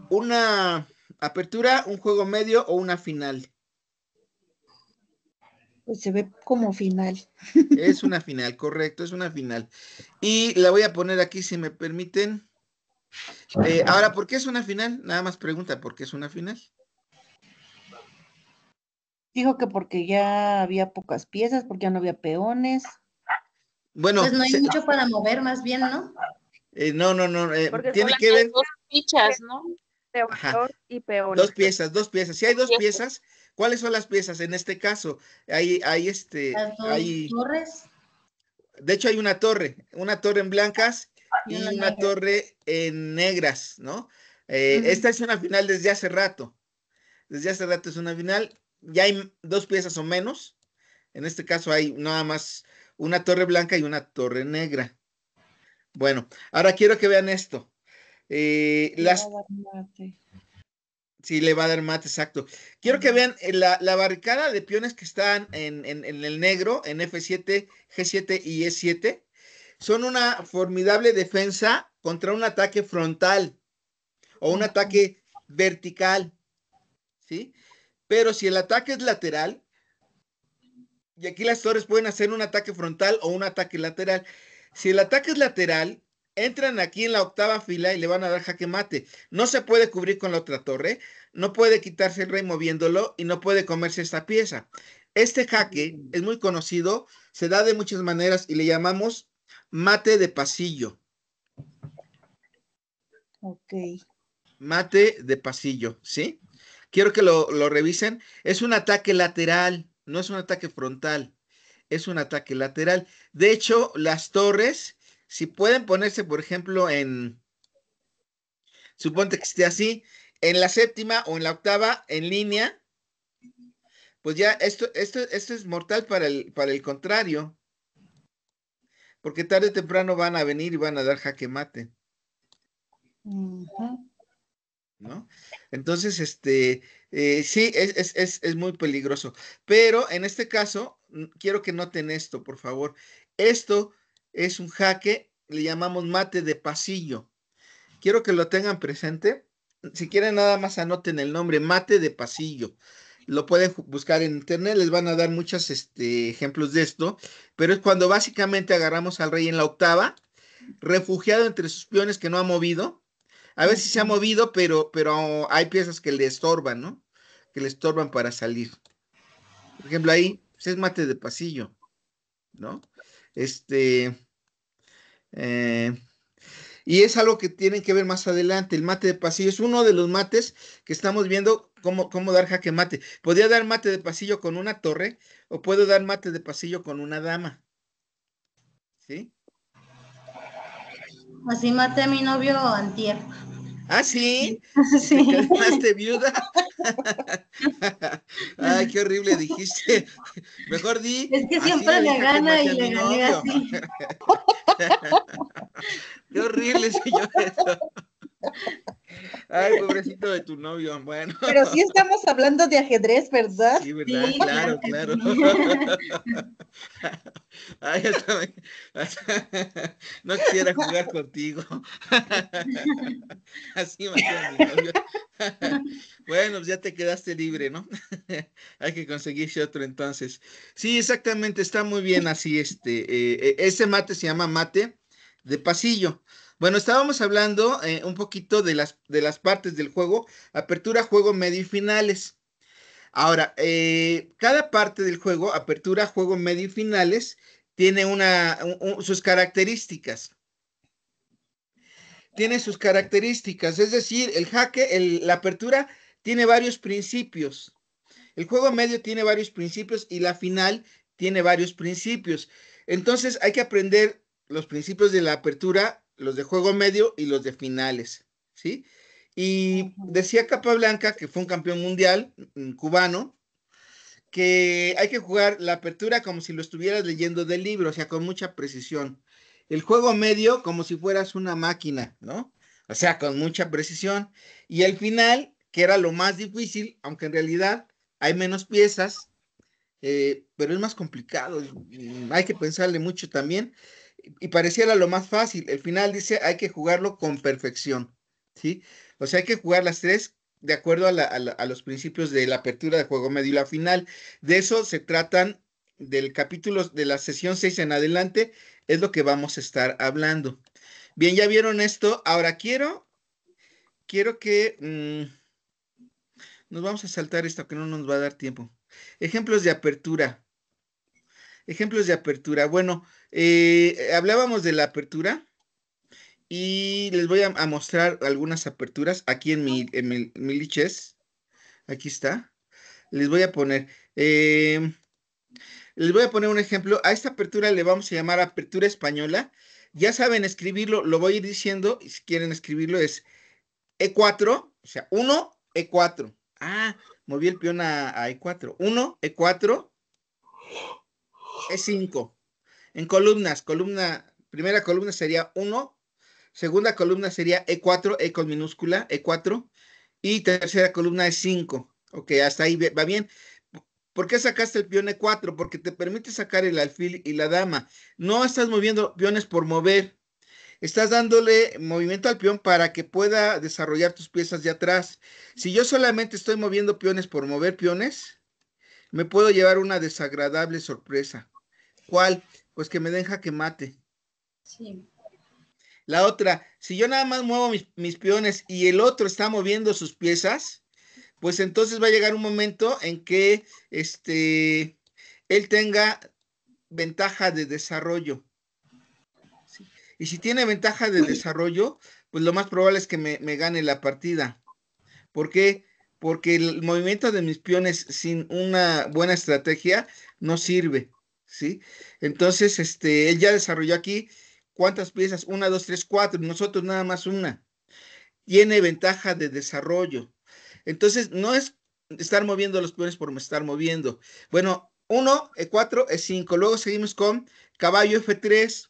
¿Una apertura, un juego medio o una final? Pues se ve como final. Es una final, correcto, es una final. Y la voy a poner aquí, si me permiten. Eh, ahora, ¿por qué es una final? Nada más pregunta, ¿por qué es una final? Dijo que porque ya había pocas piezas, porque ya no había peones. Bueno. Pues no hay mucho para mover, más bien, ¿no? Eh, no, no, no. Eh, tiene que ver. Dos fichas, ¿no? y peor. Dos piezas, dos piezas. Si hay dos piezas, ¿cuáles son las piezas en este caso? Hay, hay este. torres. De hecho, hay una torre, una torre en blancas y, una, torre en negras, ¿no? Eh, esta es una final desde hace rato. Desde hace rato es una final. Ya hay dos piezas o menos. En este caso hay nada más una torre blanca y una torre negra. Bueno, ahora quiero que vean esto. Eh, las... Sí, le va a dar mate, exacto. Quiero que vean eh, la, la barricada de peones que están en, en, en, el negro, en F7, G7 y E7. Son una formidable defensa contra un ataque frontal o un ataque vertical. ¿Sí? Pero si el ataque es lateral, y aquí las torres pueden hacer un ataque frontal o un ataque lateral. Si el ataque es lateral, entran aquí en la octava fila y le van a dar jaque mate. No se puede cubrir con la otra torre, no puede quitarse el rey moviéndolo y no puede comerse esta pieza. Este jaque mm. es muy conocido, se da de muchas maneras y le llamamos mate de pasillo. Ok. Mate de pasillo, ¿sí? Quiero que lo, lo revisen. Es un ataque lateral no es un ataque frontal, es un ataque lateral. De hecho, las torres, si pueden ponerse, por ejemplo, en, suponte que esté así, en la séptima o en la octava, en línea, pues ya esto, esto, esto es mortal para el, para el contrario. Porque tarde o temprano van a venir y van a dar jaque mate. ¿No? Entonces, este, eh, sí, es, muy peligroso. Pero en este caso, quiero que noten esto, por favor. Esto es un jaque, le llamamos mate de pasillo. Quiero que lo tengan presente. Si quieren, nada más anoten el nombre, mate de pasillo. Lo pueden buscar en internet, les van a dar muchos este, ejemplos de esto. Pero es cuando básicamente agarramos al rey en la octava, refugiado entre sus peones que no ha movido. A ver si se ha movido, pero, pero hay piezas que le estorban, ¿no? que le estorban para salir. Por ejemplo, ahí ...ese pues, es mate de pasillo, ¿no? Este. Eh, y es algo que tienen que ver más adelante. El mate de pasillo es uno de los mates que estamos viendo cómo, cómo dar jaque mate. Podría dar mate de pasillo con una torre o puedo dar mate de pasillo con una dama. ¿Sí? Así mate a mi novio antier. Ah, sí. Sí. ¿Te viuda? Ay, qué horrible dijiste. Mejor di. Es que siempre me gana y le gané así. Qué horrible señor Ay, pobrecito de tu novio, bueno. Pero sí estamos hablando de ajedrez, ¿verdad? Sí, ¿verdad? claro, claro. Ay, no quisiera jugar contigo. Así me Bueno, pues ya te quedaste libre, ¿no? Hay que conseguirse otro entonces. Sí, exactamente, está muy bien así este. Eh, eh, ese mate se llama mate de pasillo. Bueno, estábamos hablando eh, un poquito de las, de las partes del juego, apertura, juego, medio y finales. Ahora, eh, cada parte del juego, apertura, juego, medio y finales, tiene una, sus características. Tiene sus características, es decir, el jaque, la apertura tiene varios principios. El juego medio tiene varios principios y la final tiene varios principios. Entonces hay que aprender los principios de la apertura, los de juego medio y los de finales, ¿sí? Y decía Capablanca que fue un campeón mundial mm, cubano, que hay que jugar la apertura como si lo estuvieras leyendo del libro, o sea, con mucha precisión. El juego medio como si fueras una máquina, ¿no? O sea, con mucha precisión. Y el final, que era lo más difícil, aunque en realidad hay menos piezas, eh, pero es más complicado. Hay que pensarle mucho también y pareciera lo más fácil. El final dice hay que jugarlo con perfección, ¿sí? O sea, hay que jugar las tres de acuerdo a, los principios de la apertura de juego medio y la final. De eso se tratan del capítulo de la sesión 6 en adelante, es lo que vamos a estar hablando. Bien, ya vieron esto. Ahora quiero, quiero que mm, nos vamos a saltar esto, que no nos va a dar tiempo. Ejemplos de apertura. Ejemplos de apertura. Bueno, eh, hablábamos de la apertura y les voy a, mostrar algunas aperturas aquí en mi, en liches. Aquí está. Les voy a poner. Eh, les voy a poner un ejemplo. A esta apertura le vamos a llamar apertura española. Ya saben escribirlo, lo voy a ir diciendo. Si quieren escribirlo es E4, o sea, 1, E4. Ah, moví el peón a, a E4. 1, E4, e 5. En columnas, columna, primera columna sería 1, segunda columna sería E4, E con minúscula, E4, y tercera columna es 5. Ok, hasta ahí va bien. ¿Por qué sacaste el peón E4? Porque te permite sacar el alfil y la dama. No estás moviendo peones por mover. Estás dándole movimiento al peón para que pueda desarrollar tus piezas de atrás. Si yo solamente estoy moviendo peones por mover peones, me puedo llevar una desagradable sorpresa. ¿Cuál? Pues que me deja que mate. Sí. La otra, si yo nada más muevo mis, mis, peones y el otro está moviendo sus piezas, pues entonces va a llegar un momento en que este, él tenga ventaja de desarrollo. Y si tiene ventaja de desarrollo, pues lo más probable es que me, me gane la partida. ¿Por qué? porque el movimiento de mis peones sin una buena estrategia no sirve, ¿sí? Entonces, este, él ya desarrolló aquí cuántas piezas, una, dos, tres, cuatro, nosotros nada más una. Tiene ventaja de desarrollo. Entonces, no es estar moviendo los peones por estar moviendo. Bueno, uno, E4, E5. Luego seguimos con caballo F3.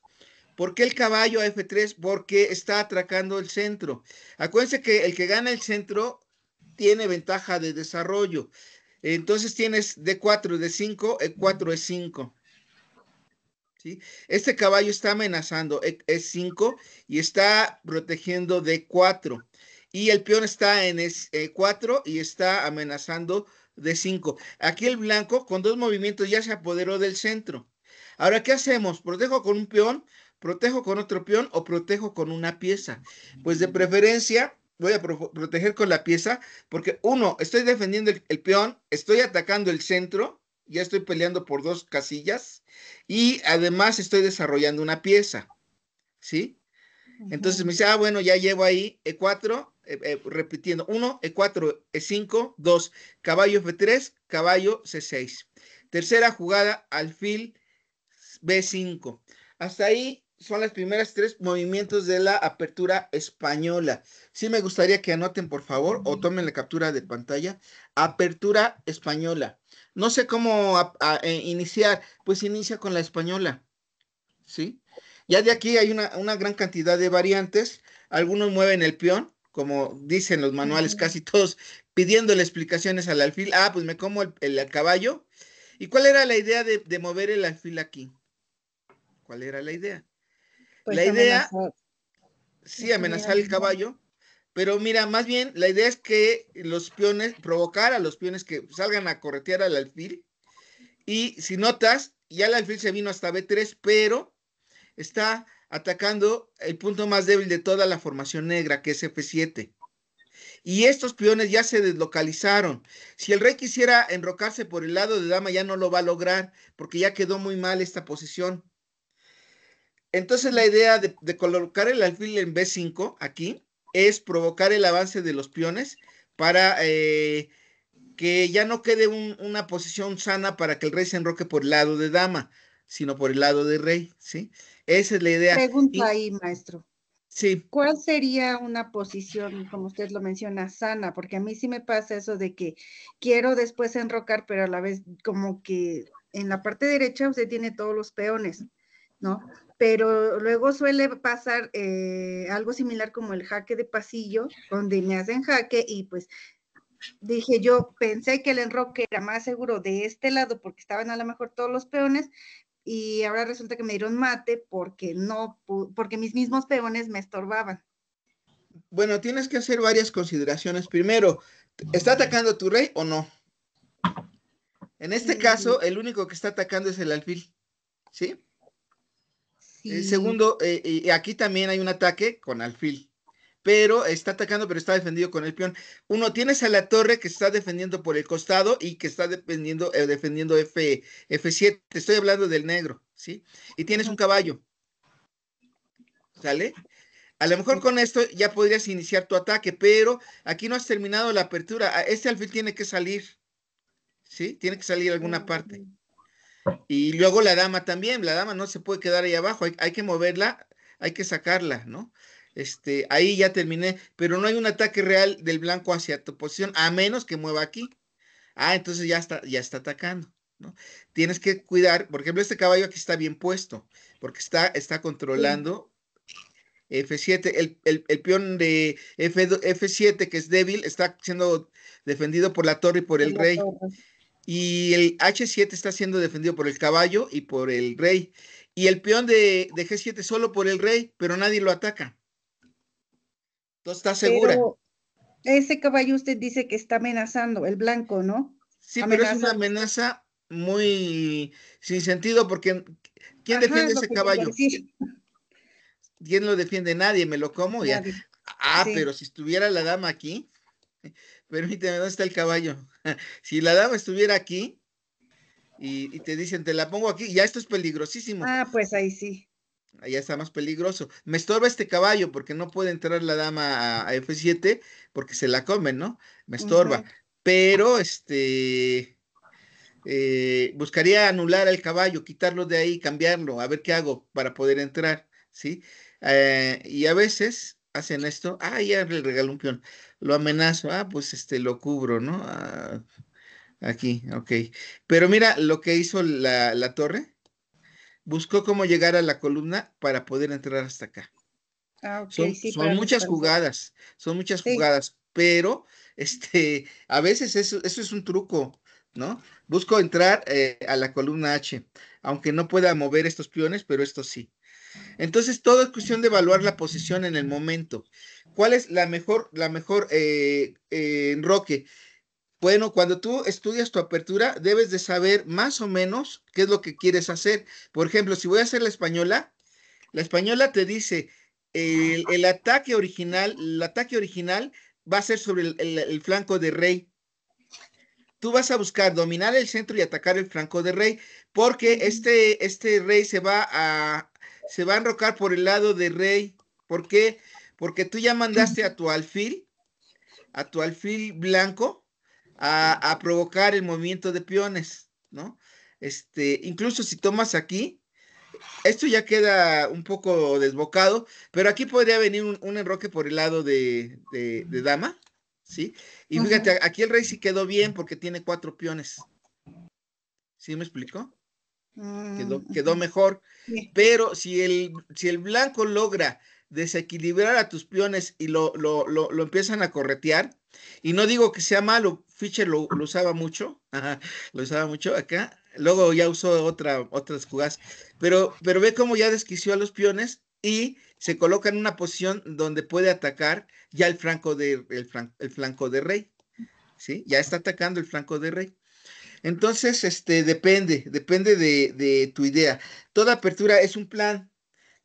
¿Por qué el caballo F3? Porque está atracando el centro. Acuérdense que el que gana el centro tiene ventaja de desarrollo. Entonces tienes d 4 d 5, E4 es 5. ¿Sí? Este caballo está amenazando E5 e y está protegiendo D4. Y el peón está en E4 e y está amenazando D5. Aquí el blanco con dos movimientos ya se apoderó del centro. Ahora, ¿qué hacemos? ¿Protejo con un peón? ¿Protejo con otro peón o protejo con una pieza? Pues de preferencia, voy a proteger con la pieza, porque uno, estoy defendiendo el, peón, estoy atacando el centro, ya estoy peleando por dos casillas, y además estoy desarrollando una pieza, ¿sí? Entonces me dice, ah, bueno, ya llevo ahí E4, eh, eh, repitiendo, 1, E4, E5, 2, caballo F3, caballo C6. Tercera jugada, alfil B5. Hasta ahí son las primeras tres movimientos de la apertura española. Sí me gustaría que anoten, por favor, o tomen la captura de pantalla. Apertura española. No sé cómo eh, iniciar, pues inicia con la española. ¿Sí? Ya de aquí hay una, gran cantidad de variantes. Algunos mueven el peón, como dicen los manuales casi todos, pidiéndole explicaciones al alfil. Ah, pues me como el, caballo. ¿Y cuál era la idea de mover el alfil aquí? ¿Cuál era la idea? Pues, la idea, sí, amenazar el caballo, pero mira, más bien la idea es que los peones, provocar a los peones que salgan a corretear al alfil. Y si notas, ya el alfil se vino hasta B3, pero está atacando el punto más débil de toda la formación negra, que es F7. Y estos peones ya se deslocalizaron. Si el rey quisiera enrocarse por el lado de dama, ya no lo va a lograr, porque ya quedó muy mal esta posición. Entonces la idea de, colocar el alfil en B5 aquí es provocar el avance de los peones para eh, que ya no quede una posición sana para que el rey se enroque por el lado de dama, sino por el lado de rey, ¿sí? Esa es la idea. Pregunta ahí, maestro. Sí. ¿Cuál sería una posición, como usted lo menciona, sana? Porque a mí sí me pasa eso de que quiero después enrocar, pero a la vez como que en la parte derecha usted tiene todos los peones. ¿no? Pero luego suele pasar eh, algo similar como el jaque de pasillo, donde me hacen jaque y pues dije yo, pensé que el enroque era más seguro de este lado porque estaban a lo mejor todos los peones y ahora resulta que me dieron mate porque no, porque mis mismos peones me estorbaban. Bueno, tienes que hacer varias consideraciones. Primero, ¿está atacando tu rey o no? En este caso, el único que está atacando es el alfil, ¿sí? segundo, eh, aquí también hay un ataque con alfil, pero está atacando, pero está defendido con el peón. Uno, tienes a la torre que está defendiendo por el costado y que está defendiendo, eh, defendiendo F, F7. Estoy hablando del negro, ¿sí? Y tienes un caballo. ¿Sale? A lo mejor con esto ya podrías iniciar tu ataque, pero aquí no has terminado la apertura. Este alfil tiene que salir. ¿Sí? Tiene que salir a alguna ah, parte. Y luego la dama también, la dama no se puede quedar ahí abajo, hay, que moverla, hay que sacarla, ¿no? Este, ahí ya terminé, pero no hay un ataque real del blanco hacia tu posición, a menos que mueva aquí. Ah, entonces ya está, ya está atacando, ¿no? Tienes que cuidar, por ejemplo, este caballo aquí está bien puesto, porque está, está controlando F7. El, peón de F, 7 que es débil, está siendo defendido por la torre y por el, rey. Y el H7 está siendo defendido por el caballo y por el rey. Y el peón de, G7 solo por el rey, pero nadie lo ataca. Entonces está segura. ese caballo usted dice que está amenazando, el blanco, ¿no? Sí, amenaza. pero es una amenaza muy sin sentido porque ¿quién defiende ese caballo? ¿Quién lo defiende? Nadie, me lo como ya. Ah, pero si estuviera la dama aquí, permíteme, ¿dónde está el caballo? si la dama estuviera aquí y, te dicen, te la pongo aquí, ya esto es peligrosísimo. Ah, pues ahí sí. Allá está más peligroso. Me estorba este caballo porque no puede entrar la dama a, F7 porque se la comen, ¿no? Me estorba. Pero, este, eh, buscaría anular al caballo, quitarlo de ahí, cambiarlo, a ver qué hago para poder entrar, ¿sí? Eh, y a veces hacen esto, ah, ya le regaló un peón, lo amenazo, ah, pues este, lo cubro, ¿no? Ah, aquí, ok. Pero mira lo que hizo la, torre, buscó cómo llegar a la columna para poder entrar hasta acá. Ah, son, muchas jugadas, son muchas jugadas, pero este, a veces eso, es un truco, ¿no? Busco entrar eh, a la columna H, aunque no pueda mover estos peones, pero estos sí. Entonces, todo es cuestión de evaluar la posición en el momento. ¿Cuál es la mejor, la mejor eh, eh, enroque? Bueno, cuando tú estudias tu apertura, debes de saber más o menos qué es lo que quieres hacer. Por ejemplo, si voy a hacer la española, la española te dice el, ataque original, el ataque original va a ser sobre el, el flanco de rey tú vas a buscar dominar el centro y atacar el flanco de rey, porque este, este rey se va a, se va a enrocar por el lado de Rey. ¿Por qué? Porque tú ya mandaste a tu alfil, a tu alfil blanco, a, provocar el movimiento de peones, ¿no? Este, incluso si tomas aquí, esto ya queda un poco desbocado, pero aquí podría venir un, enroque por el lado de, de, dama, ¿sí? Y fíjate, aquí el rey sí quedó bien porque tiene cuatro peones. ¿Sí me explicó? Quedó, mm. quedó, mejor. Pero si el, si el blanco logra desequilibrar a tus peones y lo, lo, empiezan a corretear, y no digo que sea malo, Fischer lo, usaba mucho, lo usaba mucho acá, luego ya usó otra, otras jugadas, pero, pero ve cómo ya desquició a los peones y se coloca en una posición donde puede atacar ya el flanco de, el, el flanco de rey, ¿sí? Ya está atacando el flanco de rey. Entonces, este, depende, depende de, de, tu idea. Toda apertura es un plan.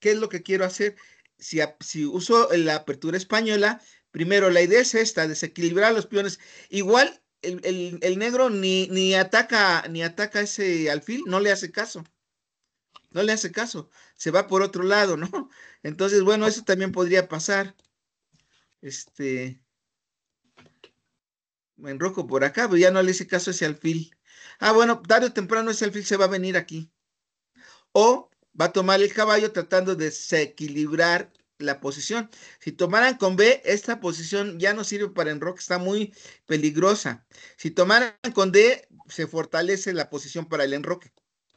¿Qué es lo que quiero hacer? Si, si uso la apertura española, primero la idea es esta, desequilibrar los peones. Igual el, el, el negro ni, ni, ataca, ni ataca ese alfil, no le hace caso. No le hace caso, se va por otro lado, ¿no? Entonces, bueno, eso también podría pasar. Este. en rojo por acá, pero ya no le hice caso a ese alfil. Ah, bueno, tarde o temprano ese alfil se va a venir aquí. O va a tomar el caballo tratando de desequilibrar la posición. Si tomaran con B, esta posición ya no sirve para enroque, está muy peligrosa. Si tomaran con D, se fortalece la posición para el enroque,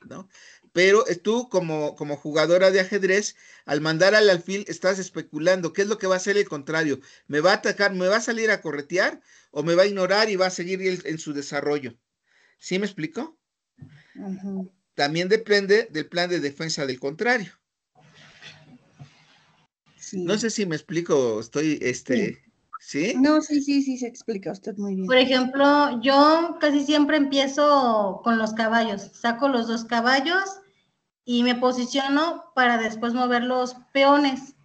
¿no? Pero tú, como, como jugadora de ajedrez, al mandar al alfil, estás especulando qué es lo que va a hacer el contrario. ¿Me va a atacar, me va a salir a corretear o me va a ignorar y va a seguir en su desarrollo? ¿Sí me explico? También depende del plan de defensa del contrario. No sé si me explico, estoy, este, sí. No, sí, sí, sí, se explica usted muy bien. Por ejemplo, yo casi siempre empiezo con los caballos, saco los dos caballos y me posiciono para después mover los peones.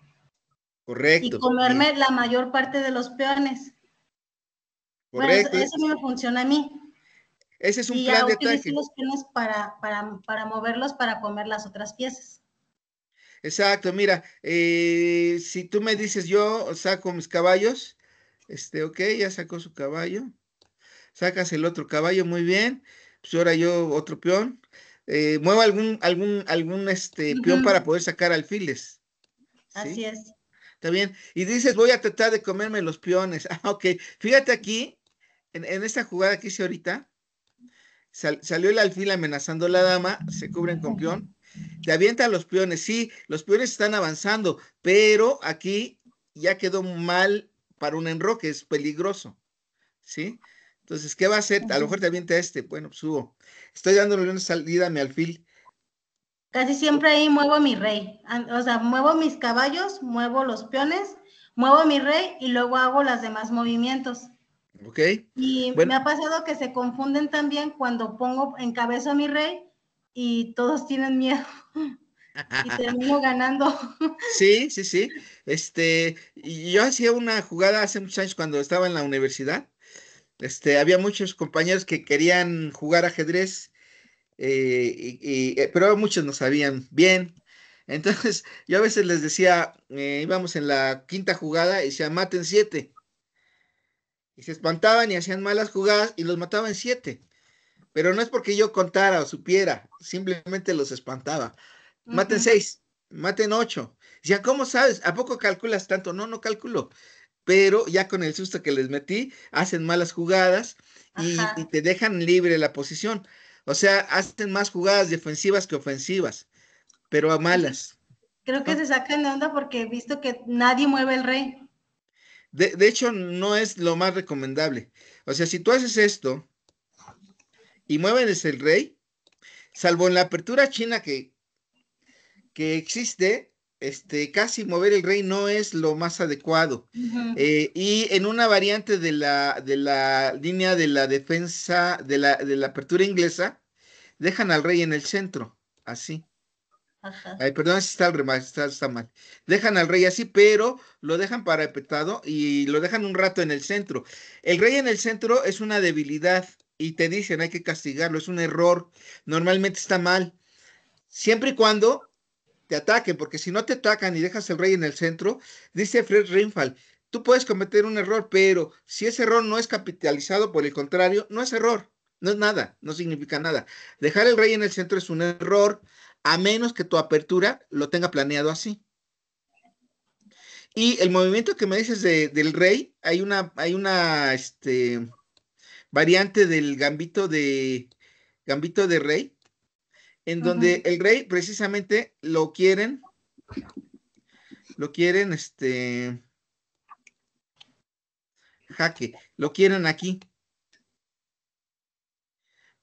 Correcto. Y comerme la mayor parte de los peones. Correcto. eso, me funciona a mí. Ese es un plan de ataque. los peones para, moverlos para comer las otras piezas. Exacto, mira, eh, si tú me dices yo saco mis caballos, este, ok, ya sacó su caballo, sacas el otro caballo, muy bien, pues ahora yo otro peón, eh, muevo algún, algún, algún este, peón para poder sacar alfiles. Así es. Está bien, y dices voy a tratar de comerme los peones, ah, ok, fíjate aquí, en, en esta jugada que hice ahorita, salió el alfil amenazando a la dama, se cubren con peón, te avienta los peones, sí, los peones están avanzando, pero aquí ya quedó mal para un enroque, es peligroso, ¿sí? Entonces, ¿qué va a hacer? A lo mejor te avienta este, bueno, pues, subo. Estoy dándole una salida a mi alfil. Casi siempre ahí muevo mi rey, o sea, muevo mis caballos, muevo los peones, muevo mi rey y luego hago los demás movimientos. Y me ha pasado que se confunden también cuando pongo en cabeza a mi rey y todos tienen miedo. y termino ganando. Sí, sí, sí. Este, yo hacía una jugada hace muchos años cuando estaba en la universidad. Este, había muchos compañeros que querían jugar ajedrez, eh, y, eh, pero muchos no sabían bien. Entonces, yo a veces les decía, eh, íbamos en la quinta jugada y decía, maten siete y se espantaban y hacían malas jugadas y los mataban siete. Pero no es porque yo contara o supiera, simplemente los espantaba. Maten seis, maten ocho. Ya, ¿cómo sabes? ¿A poco calculas tanto? No, no calculo. Pero ya con el susto que les metí, hacen malas jugadas y, te dejan libre la posición. O sea, hacen más jugadas defensivas que ofensivas, pero a malas. Creo que se sacan de onda porque he visto que nadie mueve el rey. De, hecho, no es lo más recomendable. O sea, si tú haces esto y mueves el rey, salvo en la apertura china que, que existe, este, casi mover el rey no es lo más adecuado. Eh, y en una variante de la, de la línea de la defensa, de la, de la apertura inglesa, dejan al rey en el centro, así. Ajá. perdón, está, está, está mal. Dejan al rey así, pero lo dejan para parapetado y lo dejan un rato en el centro. El rey en el centro es una debilidad y te dicen hay que castigarlo, es un error. Normalmente está mal. Siempre y cuando te ataquen, porque si no te atacan y dejas al rey en el centro, dice Fred Rinfall, tú puedes cometer un error, pero si ese error no es capitalizado, por el contrario, no es error. No es nada, no significa nada. Dejar el rey en el centro es un error a menos que tu apertura lo tenga planeado así. Y el movimiento que me dices del rey, hay una, hay una este, variante del gambito de gambito de rey, en donde el rey precisamente lo quieren, lo quieren, este, jaque, lo quieren aquí.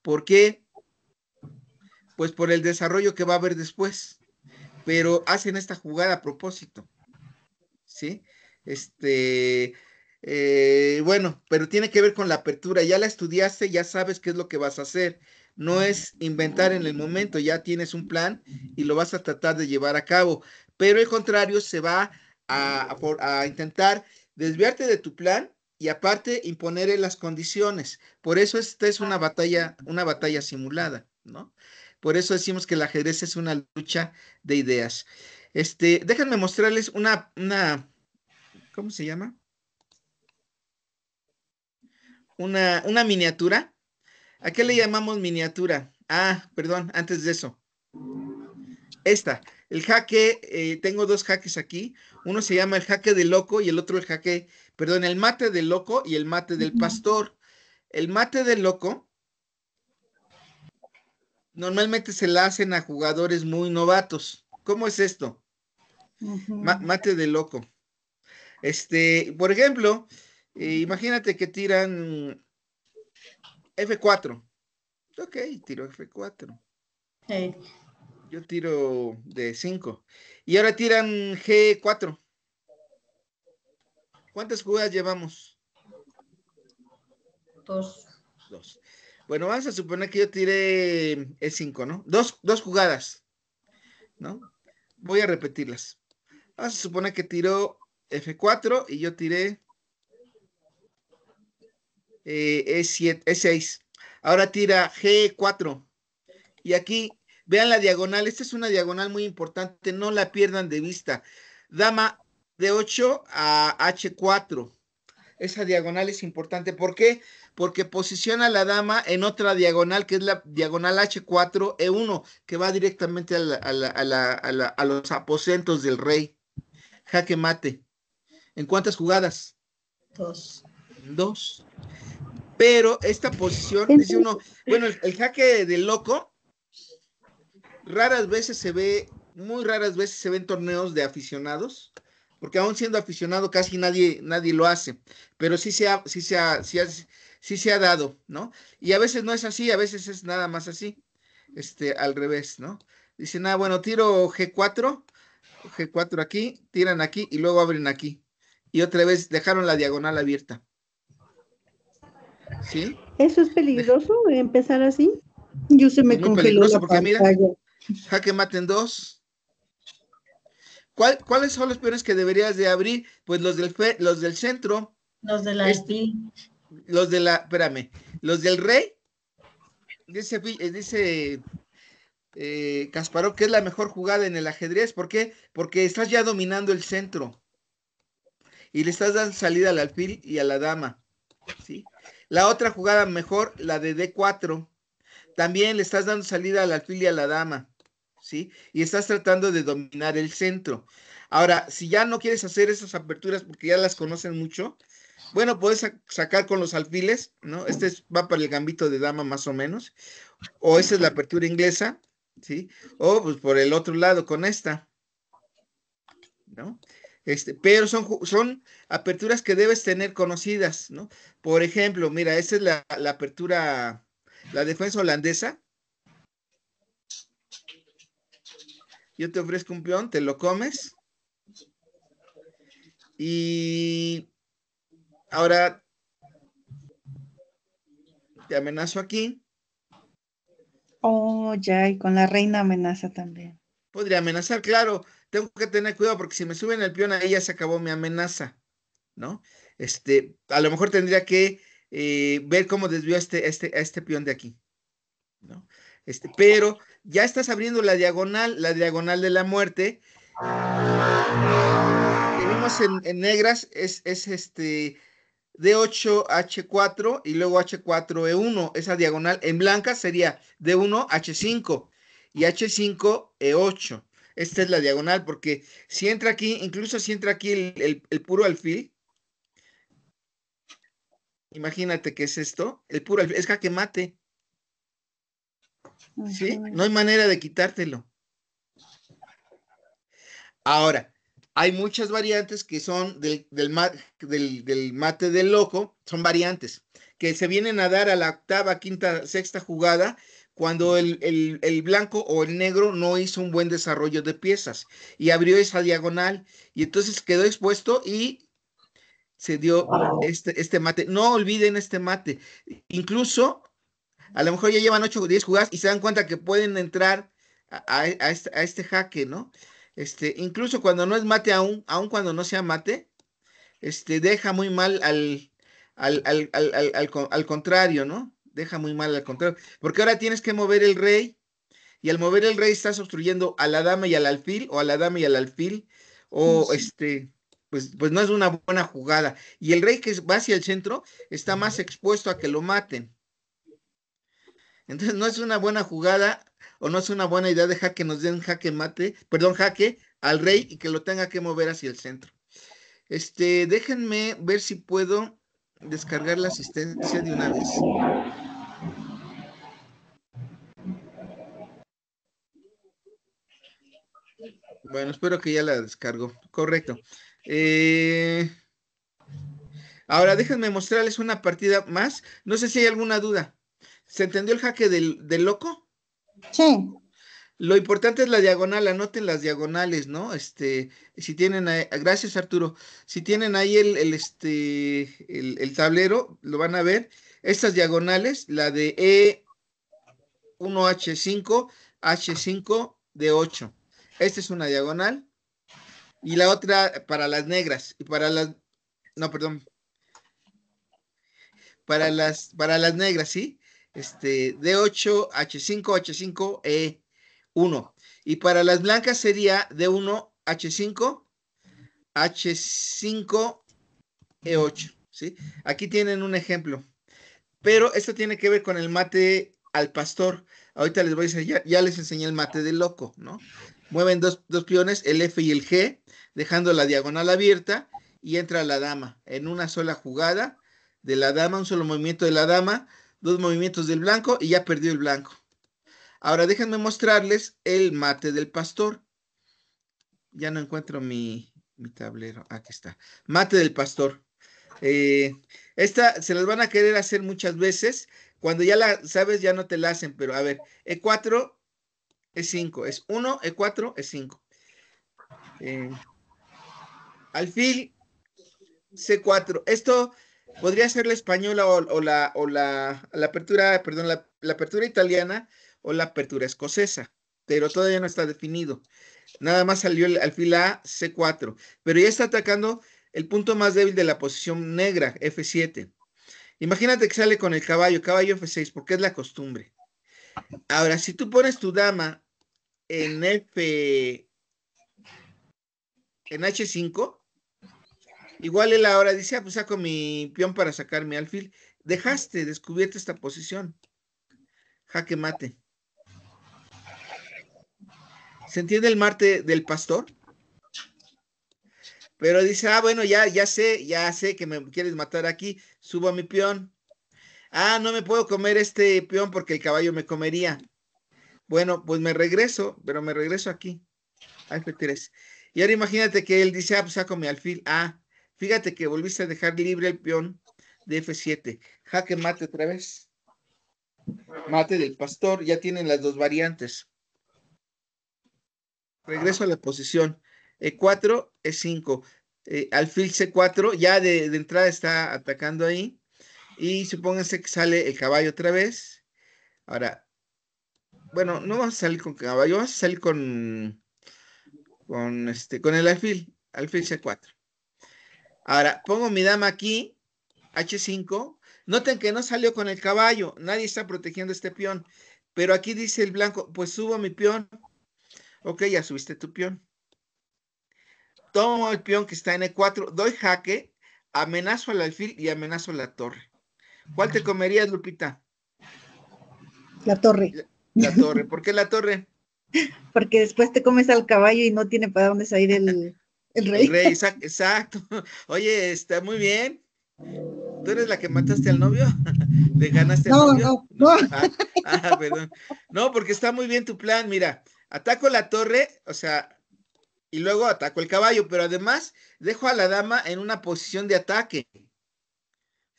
¿Por qué? pues por el desarrollo que va a haber después. Pero hacen esta jugada a propósito. ¿Sí? Este, eh, bueno, pero tiene que ver con la apertura. Ya la estudiaste, ya sabes qué es lo que vas a hacer. No es inventar en el momento, ya tienes un plan y lo vas a tratar de llevar a cabo. Pero el contrario se va a, intentar desviarte de tu plan y aparte imponer las condiciones. Por eso esta es una batalla, una batalla simulada, ¿no? Por eso decimos que el ajedrez es una lucha de ideas. Este, déjenme mostrarles una, ¿cómo se llama? Una, miniatura. ¿A qué le llamamos miniatura? Ah, perdón, antes de eso. Esta, el jaque, eh, tengo dos jaques aquí. Uno se llama el jaque del loco y el otro el jaque, perdón, el mate del loco y el mate del pastor. El mate del loco normalmente se la hacen a jugadores muy novatos. ¿Cómo es esto? mate de loco. Este, por ejemplo, eh, imagínate que tiran F4. Ok, tiro F4. Yo tiro de 5. Y ahora tiran G4. ¿Cuántas jugadas llevamos? Dos. Dos. Bueno, vamos a suponer que yo tiré e 5, ¿no? Dos, jugadas, ¿no? Voy a repetirlas. Vamos a suponer que tiró F4 y yo tiré E7, eh, E6. E Ahora tira G4. Y aquí, vean la diagonal. Esta es una diagonal muy importante. No la pierdan de vista. Dama de 8 a H4. Esa diagonal es importante. ¿Por qué? porque posiciona la dama en otra diagonal, que es la diagonal H4E1, que va directamente a, los aposentos del rey. Jaque mate. ¿En cuántas jugadas? Dos. Dos. Pero esta posición, dice uno, bueno, el, jaque del loco, raras veces se ve, muy raras veces se ven torneos de aficionados porque aún siendo aficionado casi nadie, nadie lo hace, pero sí se hace... sí se sí se ha dado, ¿no? Y a veces no es así, a veces es nada más así, este, al revés, ¿no? Dicen, ah, bueno, tiro G4, G4 aquí, tiran aquí y luego abren aquí. Y otra vez dejaron la diagonal abierta. ¿Sí? ¿Eso es peligroso empezar así? Yo se me es peligroso porque mira, maten dos. ¿Cuál, ¿Cuáles son los peores que deberías de abrir? Pues los del, los del centro. Los de la este, los de la, espérame, los del Rey, dice, dice eh, que es la mejor jugada en el ajedrez. ¿Por qué? Porque estás ya dominando el centro y le estás dando salida al alfil y a la dama. ¿sí? La otra jugada mejor, la de D4, también le estás dando salida al alfil y a la dama. ¿sí? Y estás tratando de dominar el centro. Ahora, si ya no quieres hacer esas aperturas porque ya las conocen mucho, bueno, puedes sacar con los alfiles, ¿no? Este va para el gambito de dama más o menos. O esa es la apertura inglesa, ¿sí? O pues por el otro lado con esta, ¿no? Este, pero son, son aperturas que debes tener conocidas, ¿no? Por ejemplo, mira, esta es la, la apertura, la defensa holandesa. Yo te ofrezco un peón, te lo comes. Y Ahora, te amenazo aquí. Oh, ya, y con la reina amenaza también. Podría amenazar, claro. Tengo que tener cuidado porque si me suben el peón ahí ya se acabó mi amenaza, ¿no? Este, a lo mejor tendría que eh, ver cómo desvió este, este, este peón de aquí, ¿no? Este, pero ya estás abriendo la diagonal, la diagonal de la muerte. Que vimos en, negras es, es este, D8H4 y luego H4E1. Esa diagonal en blanca sería D1H5 y H5E8. Esta es la diagonal porque si entra aquí, incluso si entra aquí el, puro alfil, imagínate qué es esto, el puro alfil, es jaque mate. ¿Sí? No hay manera de quitártelo. Ahora, hay muchas variantes que son del, mate del loco, son variantes, que se vienen a dar a la octava, quinta, sexta jugada, cuando el, blanco o el negro no hizo un buen desarrollo de piezas y abrió esa diagonal y entonces quedó expuesto y se dio este, este, mate. No olviden este mate. Incluso, a lo mejor ya llevan 8 o 10 jugadas y se dan cuenta que pueden entrar a este, este jaque, ¿no? Este, incluso cuando no es mate aún, aún cuando no sea mate, este, deja muy mal al, al, al, al, al contrario, ¿no? Deja muy mal al contrario. Porque ahora tienes que mover el rey y al mover el rey estás obstruyendo a la dama y al alfil o a la dama y al alfil mm, o este pues, pues no es una buena jugada y el rey que va hacia el centro está más expuesto a que lo maten entonces no es una buena jugada o no es una buena idea dejar que nos den jaque mate, perdón, jaque al rey y que lo tenga que mover hacia el centro. Este, déjenme ver si puedo descargar la asistencia de una vez. Bueno, espero que ya la descargo. Correcto. Eh, ahora déjenme mostrarles una partida más. No sé si hay alguna duda. ¿Se entendió el jaque del, del loco? Sí. Lo importante es la diagonal, anoten las diagonales, ¿no? Este, si tienen, ahí, gracias Arturo, si tienen ahí el, este, el, tablero, lo van a ver, estas diagonales, la de E1H5, H5 de 8. Esta es una diagonal y la otra para las negras y para las, no, perdón, para las, para las negras, ¿sí? este, D8H5H5E1. Y para las blancas sería D1H5 H5E8. ¿sí? Aquí tienen un ejemplo. Pero esto tiene que ver con el mate al pastor. Ahorita les voy a enseñar, ya les enseñé el mate del loco, ¿no? Mueven dos, piones, el F y el G, dejando la diagonal abierta y entra la dama en una sola jugada de la dama, un solo movimiento de la dama, dos movimientos del blanco y ya perdió el blanco. Ahora déjenme mostrarles el mate del pastor. Ya no encuentro mi, mi tablero. Aquí está. Mate del pastor. Eh, esta se las van a querer hacer muchas veces. Cuando ya la sabes, ya no te la hacen. Pero a ver, E4 e 5. Es 1, E4 e 5. Al fin, C4. Esto podría ser la española o, la, apertura, perdón, la, apertura italiana o la apertura escocesa, pero todavía no está definido. Nada más salió el, alfil A, C4, pero ya está atacando el punto más débil de la posición negra, F7. Imagínate que sale con el caballo, caballo F6, porque es la costumbre. Ahora, si tú pones tu dama en F, en H5, Igual él ahora dice, ah, pues saco mi peón para sacar mi alfil. Dejaste descubierta esta posición. Jaque mate. ¿Se entiende el marte del pastor? Pero dice, ah, bueno, ya, ya sé, ya sé que me quieres matar aquí, subo a mi peón. Ah, no me puedo comer este peón porque el caballo me comería. Bueno, pues me regreso, pero me regreso aquí, al F3. Y ahora imagínate que él dice, ah, pues saco mi alfil. Ah, Fíjate que volviste a dejar libre el peón de F7. Jaque mate otra vez. Mate del pastor. Ya tienen las dos variantes. Regreso a la posición. E4, E5. Eh, alfil C4. Ya de, entrada está atacando ahí. Y supónganse que sale el caballo otra vez. Ahora, bueno, no vas a salir con caballo, vas a salir con, con, este, con el alfil, alfil C4. Ahora, pongo mi dama aquí, H5. Noten que no salió con el caballo. Nadie está protegiendo este peón. Pero aquí dice el blanco, pues subo mi peón. Ok, ya subiste tu peón. Tomo el peón que está en E4, doy jaque, amenazo al alfil y amenazo la torre. ¿Cuál te comerías, Lupita? La torre. La, la torre. ¿Por qué la torre? Porque después te comes al caballo y no tiene para dónde salir el... El rey. exacto. Oye, está muy bien. ¿Tú eres la que mataste al novio? ¿Le ganaste al novio? No, no. no ah, ah, No, porque está muy bien tu plan. Mira, ataco la torre, o sea, y luego ataco el caballo, pero además dejo a la dama en una posición de ataque.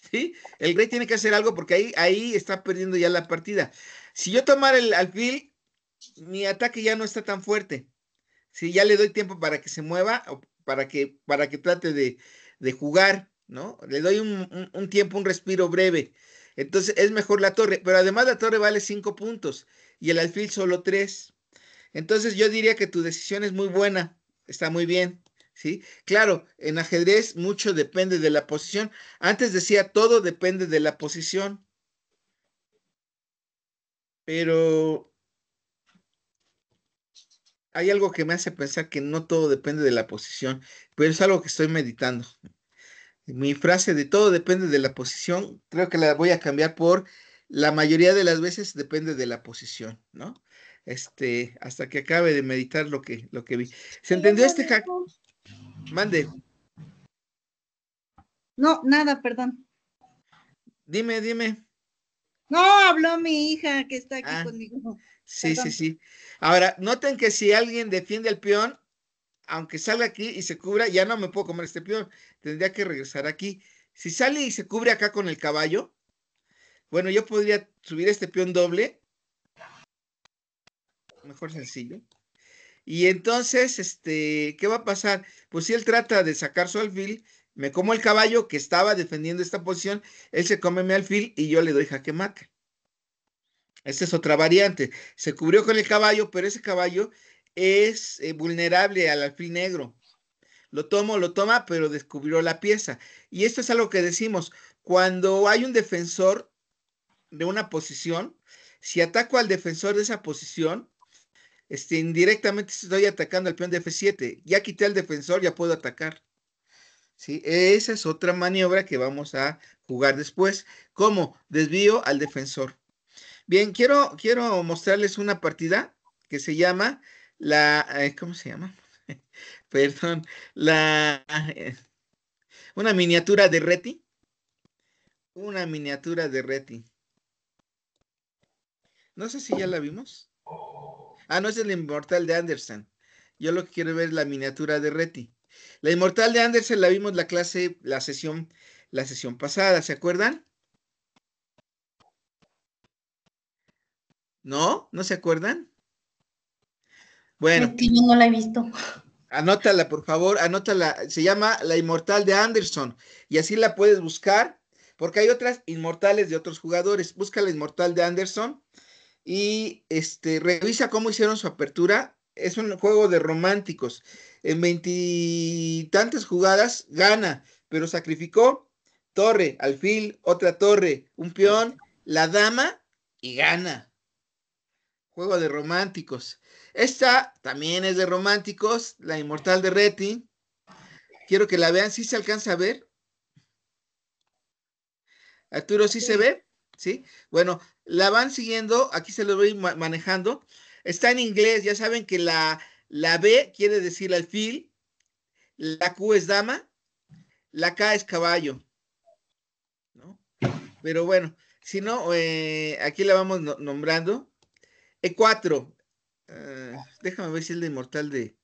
¿Sí? El rey tiene que hacer algo porque ahí, ahí está perdiendo ya la partida. Si yo tomara el alfil, mi ataque ya no está tan fuerte si ya le doy tiempo para que se mueva, o para que, para que trate de, jugar, ¿no? Le doy un, tiempo, un respiro breve. Entonces es mejor la torre, pero además la torre vale cinco puntos y el alfil solo tres. Entonces yo diría que tu decisión es muy buena, está muy bien, ¿sí? Claro, en ajedrez mucho depende de la posición. Antes decía todo depende de la posición. Pero hay algo que me hace pensar que no todo depende de la posición, pero es algo que estoy meditando. Mi frase de todo depende de la posición, creo que la voy a cambiar por la mayoría de las veces depende de la posición, ¿no? Este, hasta que acabe de meditar lo que, lo que vi. ¿Se entendió este hack? Mande. No, nada, perdón. Dime, dime. No, habló mi hija que está aquí ah. conmigo. Sí, sí, sí. Ahora, noten que si alguien defiende al peón, aunque salga aquí y se cubra, ya no me puedo comer este peón. Tendría que regresar aquí. Si sale y se cubre acá con el caballo, bueno, yo podría subir este peón doble. Mejor sencillo. Y entonces, este, ¿qué va a pasar? Pues si él trata de sacar su alfil, me como el caballo que estaba defendiendo esta posición, él se come mi alfil y yo le doy jaque mate. Esta es otra variante. Se cubrió con el caballo, pero ese caballo es eh, vulnerable al alfil negro. Lo tomo, lo toma, pero descubrió la pieza. Y esto es algo que decimos, cuando hay un defensor de una posición, si ataco al defensor de esa posición, este, indirectamente estoy atacando al peón de F7. Ya quité al defensor, ya puedo atacar. ¿Sí? Esa es otra maniobra que vamos a jugar después. como Desvío al defensor. Bien, quiero, quiero mostrarles una partida que se llama la, eh, ¿cómo se llama? Perdón, la, eh, una miniatura de Reti. Una miniatura de Reti. No sé si ya la vimos. Ah, no, es el inmortal de Anderson. Yo lo que quiero ver es la miniatura de Reti. La inmortal de Anderson la vimos la clase, la sesión, la sesión pasada, ¿se acuerdan? ¿No? ¿No se acuerdan? Bueno. no la he visto. Anótala, por favor, anótala. Se llama La Inmortal de Anderson. Y así la puedes buscar, porque hay otras inmortales de otros jugadores. Busca La Inmortal de Anderson y este, revisa cómo hicieron su apertura. Es un juego de románticos. En veintitantas jugadas gana, pero sacrificó torre, alfil, otra torre, un peón, la dama y gana. Juego de románticos. Esta también es de románticos, La Inmortal de Reti. Quiero que la vean, si se alcanza a ver. Arturo, ¿sí, se ve? ¿Sí? Bueno, la van siguiendo, aquí se lo voy manejando. Está en inglés, ya saben que la, la B quiere decir alfil, la Q es dama, la K es caballo. ¿no? Pero bueno, si no, eh, aquí la vamos nombrando. E eh, 4. Ah, déjame ver si es la inmortal de.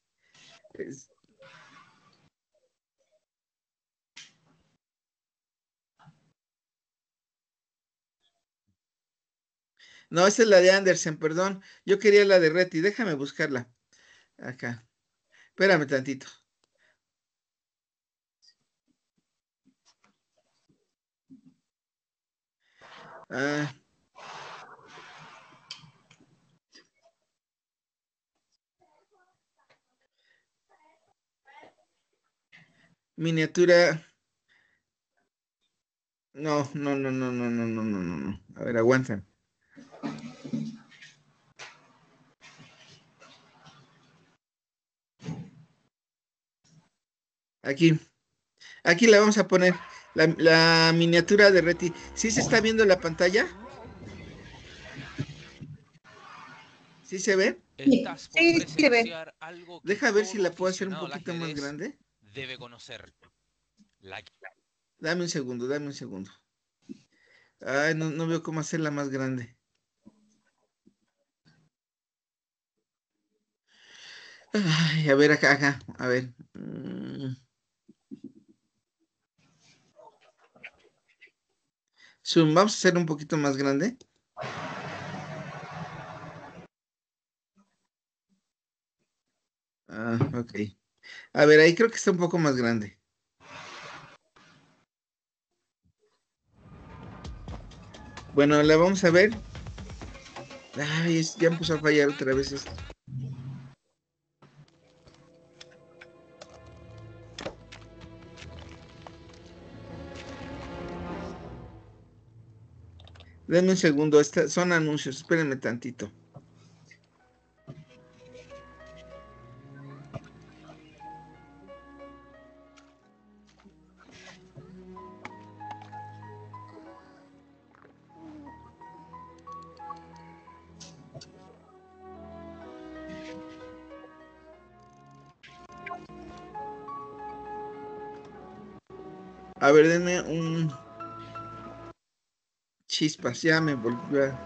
No, esa es la de Anderson, perdón. Yo quería la de Reti. Déjame buscarla. Acá. Espérame tantito. Ah. Miniatura. No, no, no, no, no, no, no, no, no. A ver, aguanten. Aquí. Aquí le vamos a poner. La, miniatura de Reti. ¿Sí se está viendo la pantalla? ¿Sí se ve? Sí, sí se ve. Deja ver si la puedo hacer un poquito más grande debe conocer. La... Dame un segundo, dame un segundo. Ay, no, veo cómo hacerla más grande. Ay, a ver acá, acá, a ver. Zoom, vamos a hacer un poquito más grande. Ah, ok. A ver, ahí creo que está un poco más grande. Bueno, la vamos a ver. Ay, ya empezó a fallar otra vez esto. Denme un segundo, son anuncios, espérenme tantito. A ver, denme un. Chispas, ya me volvió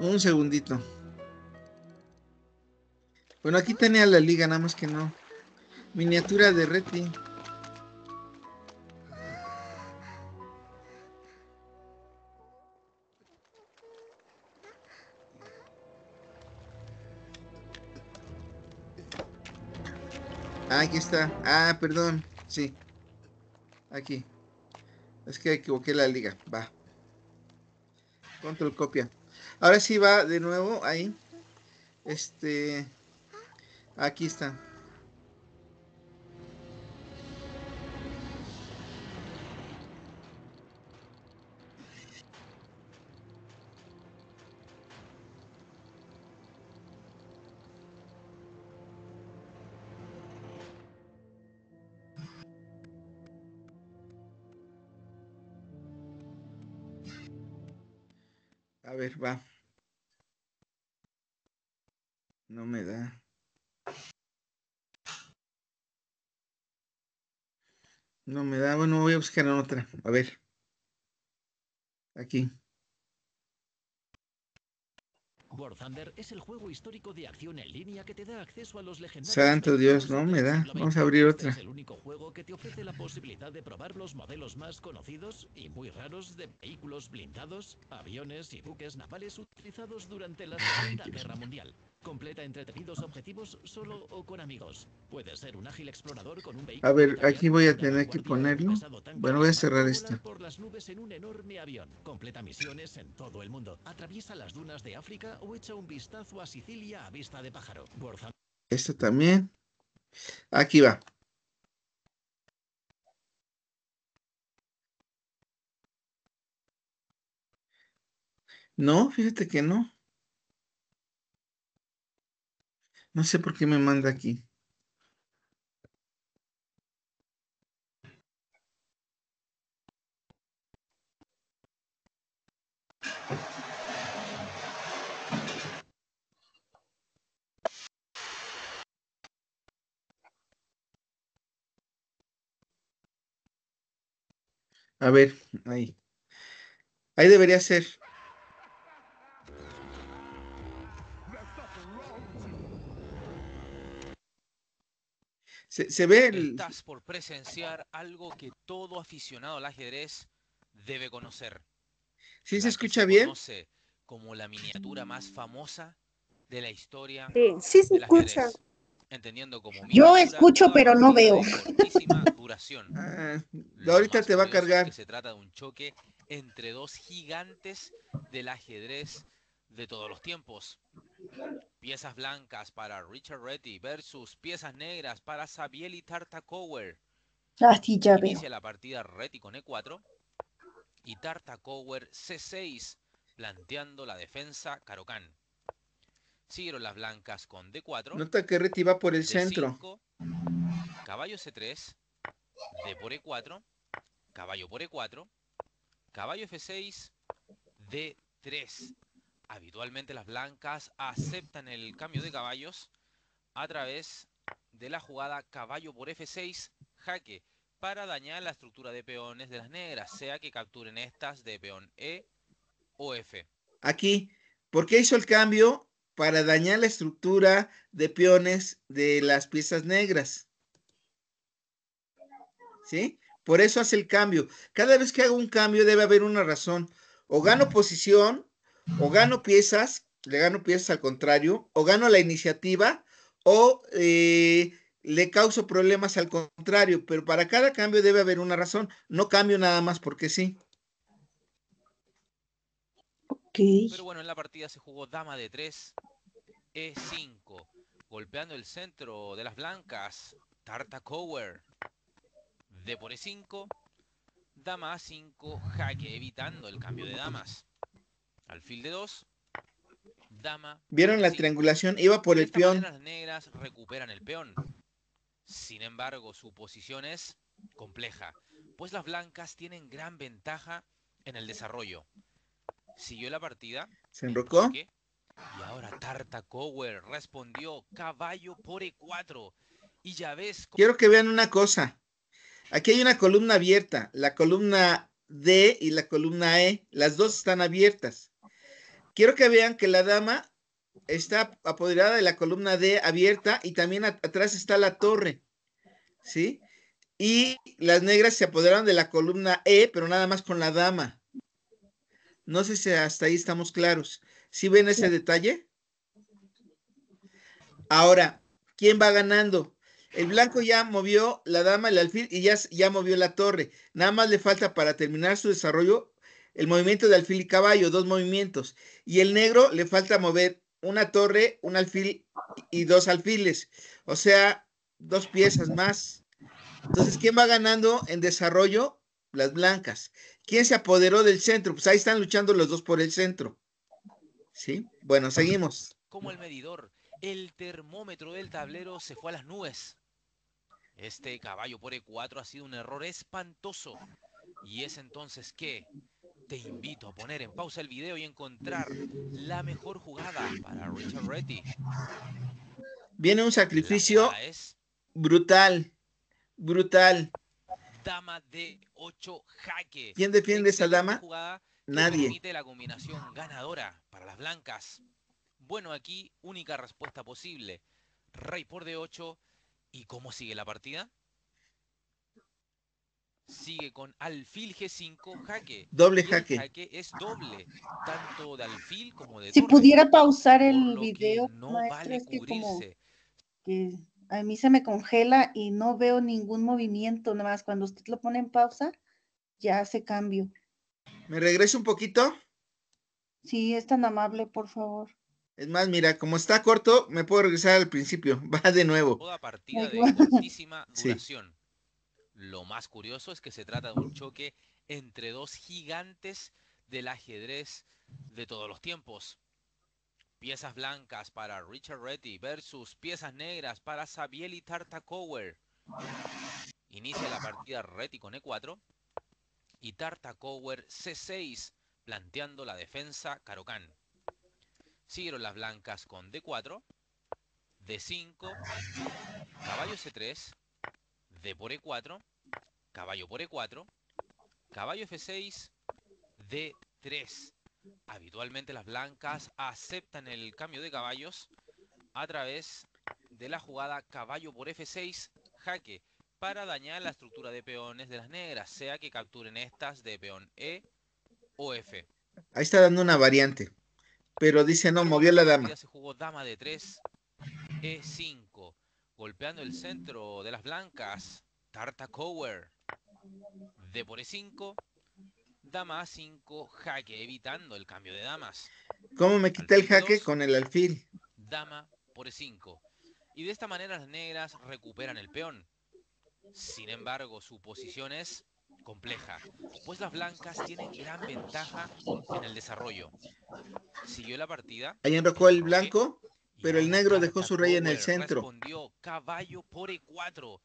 Un segundito. Bueno, aquí tenía la liga, nada más que no. Miniatura de Reti. Ah, aquí está. Ah, perdón. Sí. Aquí. Es que equivoqué la liga. Va. Control copia. Ahora sí va de nuevo ahí. Este. Aquí está. va. No me da. No me da. Bueno, voy a buscar otra. A ver. Aquí. War Thunder es el juego histórico de acción en línea que te da acceso a los legendarios. Santo Dios, no me da. Vamos a abrir otra. Es el único juego que te ofrece la posibilidad de probar los modelos más conocidos y muy raros de vehículos blindados, aviones y buques navales utilizados durante la Segunda Guerra Mundial. Completa entretenidos objetivos solo o con amigos. Puede ser un ágil explorador con un vehículo. A ver, aquí voy a tener que ponerlo. Bueno, voy a cerrar esto. Por las nubes en un enorme avión. Completa misiones en todo el mundo. Atraviesa las dunas de África o echa un vistazo a Sicilia a vista de pájaro. Esto también. Aquí va. No, fíjate que no. No sé por qué me manda aquí. A ver, ahí. Ahí debería ser. Se, ve el... Estás por presenciar algo que todo aficionado al ajedrez debe conocer. ¿Sí se escucha bien? como la miniatura más famosa de la historia. Sí, sí se escucha. entendiendo como Yo escucho pero no veo. Duración. Ah, ahorita te va a cargar. Se trata de un choque entre dos gigantes del ajedrez de todos los tiempos. Piezas blancas para Richard Reti versus piezas negras para Sabieli Tartakower. Tarta Inicia la partida Reti con E4 y Tartakower C6 planteando la defensa Karokan. Siguieron las blancas con D4. Nota que Reti va por el centro. Caballo C3, D por E4, caballo por E4, caballo F6, D3. Habitualmente las blancas aceptan el cambio de caballos a través de la jugada caballo por F6, jaque, para dañar la estructura de peones de las negras, sea que capturen estas de peón E o F. Aquí, ¿por qué hizo el cambio? Para dañar la estructura de peones de las piezas negras. ¿Sí? Por eso hace el cambio. Cada vez que hago un cambio debe haber una razón. O gano posición o gano piezas, le gano piezas al contrario, o gano la iniciativa, o eh, le causo problemas al contrario, pero para cada cambio debe haber una razón. No cambio nada más porque sí. Pero bueno, en la partida se jugó dama de 3, E5, golpeando el centro de las blancas, Tarta Cower, de por E5, dama A5, jaque, evitando el cambio de damas fil de dos, dama. ¿Vieron la triangulación? Iba por el peón. Las negras recuperan el peón. Sin embargo, su posición es compleja, pues las blancas tienen gran ventaja en el desarrollo. Siguió la partida. ¿Se enrocó? Y ahora Tarta respondió caballo por E4. Y ya ves. Quiero que vean una cosa. Aquí hay una columna abierta, la columna D y la columna E. Las dos están abiertas. Quiero que vean que la dama está apoderada de la columna D abierta y también atrás está la torre, ¿sí? Y las negras se apoderaron de la columna E, pero nada más con la dama. No sé si hasta ahí estamos claros. ¿Sí ven ese detalle? Ahora, ¿quién va ganando? El blanco ya movió la dama, el alfil y ya, ya movió la torre. Nada más le falta para terminar su desarrollo el movimiento de alfil y caballo, dos movimientos. Y el negro le falta mover una torre, un alfil y dos alfiles. O sea, dos piezas más. Entonces, ¿quién va ganando en desarrollo? Las blancas. ¿Quién se apoderó del centro? Pues ahí están luchando los dos por el centro. ¿Sí? Bueno, seguimos. Como el medidor, el termómetro del tablero se fue a las nubes. Este caballo por E4 ha sido un error espantoso. Y es entonces que te invito a poner en pausa el video y encontrar la mejor jugada para Richard Reddy. Viene un sacrificio brutal, brutal. Dama de 8 jaque. ¿Quién defiende esa dama? Nadie. Permite la combinación ganadora para las blancas. Bueno, aquí única respuesta posible. Rey por D8. ¿Y cómo sigue la partida? sigue con alfil G5 jaque. Doble jaque. es doble, tanto de alfil como de Si pudiera pausar el video, no maestro, es que Como que a mí se me congela y no veo ningún movimiento, nada más cuando usted lo pone en pausa, ya hace cambio. ¿Me regreso un poquito? Sí, es tan amable, por favor. Es más, mira, como está corto, me puedo regresar al principio. Va de nuevo. Toda partida de duración. Lo más curioso es que se trata de un choque entre dos gigantes del ajedrez de todos los tiempos. Piezas blancas para Richard Reti versus piezas negras para Tarta Tartakower. Inicia la partida Reti con E4 y Tartakower C6 planteando la defensa Karokan. Siguieron las blancas con D4, D5, caballo C3, D por E4, caballo por E4, caballo F6, D3. Habitualmente las blancas aceptan el cambio de caballos a través de la jugada caballo por F6, jaque, para dañar la estructura de peones de las negras, sea que capturen estas de peón E o F. Ahí está dando una variante, pero dice no, movió la dama. Se jugó dama de 3, E5 golpeando el centro de las blancas, Tarta Cower. De por 5, dama a 5, jaque, evitando el cambio de damas. ¿Cómo me quita el jaque con el alfil? Dama por e 5. Y de esta manera las negras recuperan el peón. Sin embargo, su posición es compleja, pues las blancas tienen gran ventaja en el desarrollo. Siguió la partida. ¿Ahí enrocó el blanco? Pero el negro dejó su rey en el centro. Respondió caballo por E4.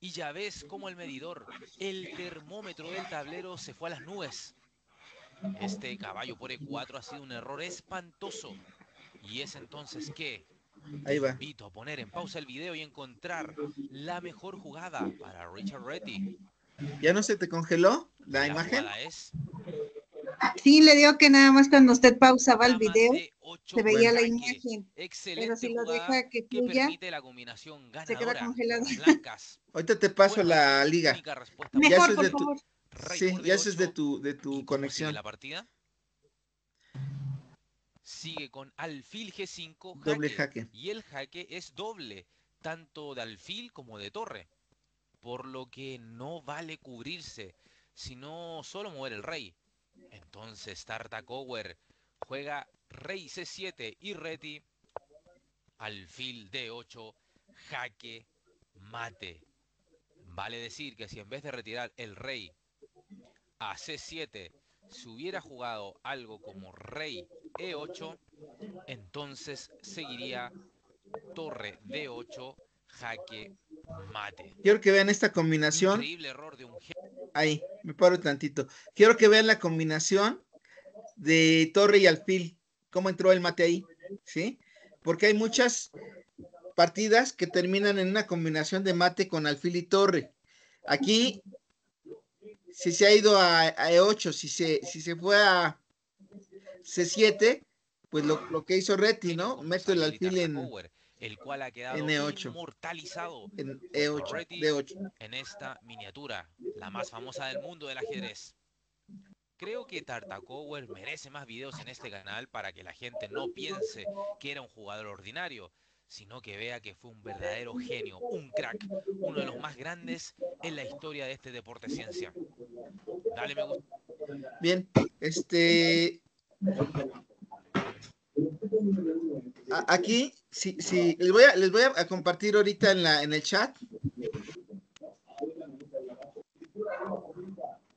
Y ya ves como el medidor, el termómetro del tablero se fue a las nubes. Este caballo por E4 ha sido un error espantoso. Y es entonces que Ahí va. invito a poner en pausa el video y encontrar la mejor jugada para Richard Reddy. ¿Ya no se te congeló la, la imagen? Es Sí, le digo que nada más cuando usted pausaba el video, se veía la imagen. Excelente. Pero si lo deja que fluya, la combinación se queda congelado. Ahorita te paso la liga. Mejor, Sí, ya eso es de tu, de tu conexión. La partida. Sigue con alfil G5. Doble jaque. Y el jaque es doble, tanto de alfil como de torre. Por lo que no vale cubrirse, sino solo mover el rey. Entonces Tartakower juega rey c7 y reti, al alfil d8, jaque, mate. Vale decir que si en vez de retirar el rey a c7 se hubiera jugado algo como rey e8, entonces seguiría torre d8, jaque mate. Quiero que vean esta combinación. Ahí, me paro tantito. Quiero que vean la combinación de torre y alfil. Cómo entró el mate ahí, ¿sí? Porque hay muchas partidas que terminan en una combinación de mate con alfil y torre. Aquí, si se ha ido a, E8, si se, si se fue a C7, pues lo, que hizo Reti, ¿no? Meto el alfil en el cual ha quedado mortalizado en, e en esta miniatura, la más famosa del mundo del ajedrez. Creo que Tartakower merece más videos en este canal para que la gente no piense que era un jugador ordinario, sino que vea que fue un verdadero genio, un crack, uno de los más grandes en la historia de este deporte ciencia. Dale me gusta. Bien, este Aquí, sí, sí, les voy a, les voy a compartir ahorita en, la, en el chat.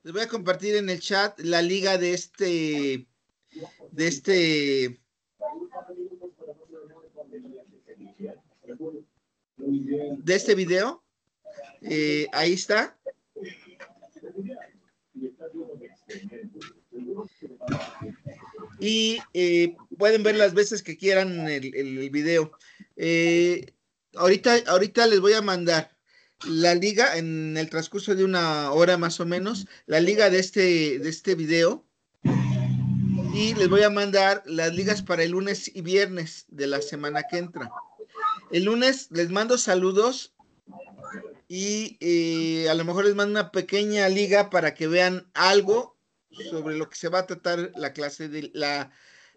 Les voy a compartir en el chat la liga de este, de este. De este video. Eh, ahí está. Y eh, pueden ver las veces que quieran el, video. Eh, ahorita, ahorita les voy a mandar la liga en el transcurso de una hora más o menos, la liga de este, de este video. Y les voy a mandar las ligas para el lunes y viernes de la semana que entra. El lunes les mando saludos y eh, a lo mejor les mando una pequeña liga para que vean algo sobre lo que se va a tratar la clase de la,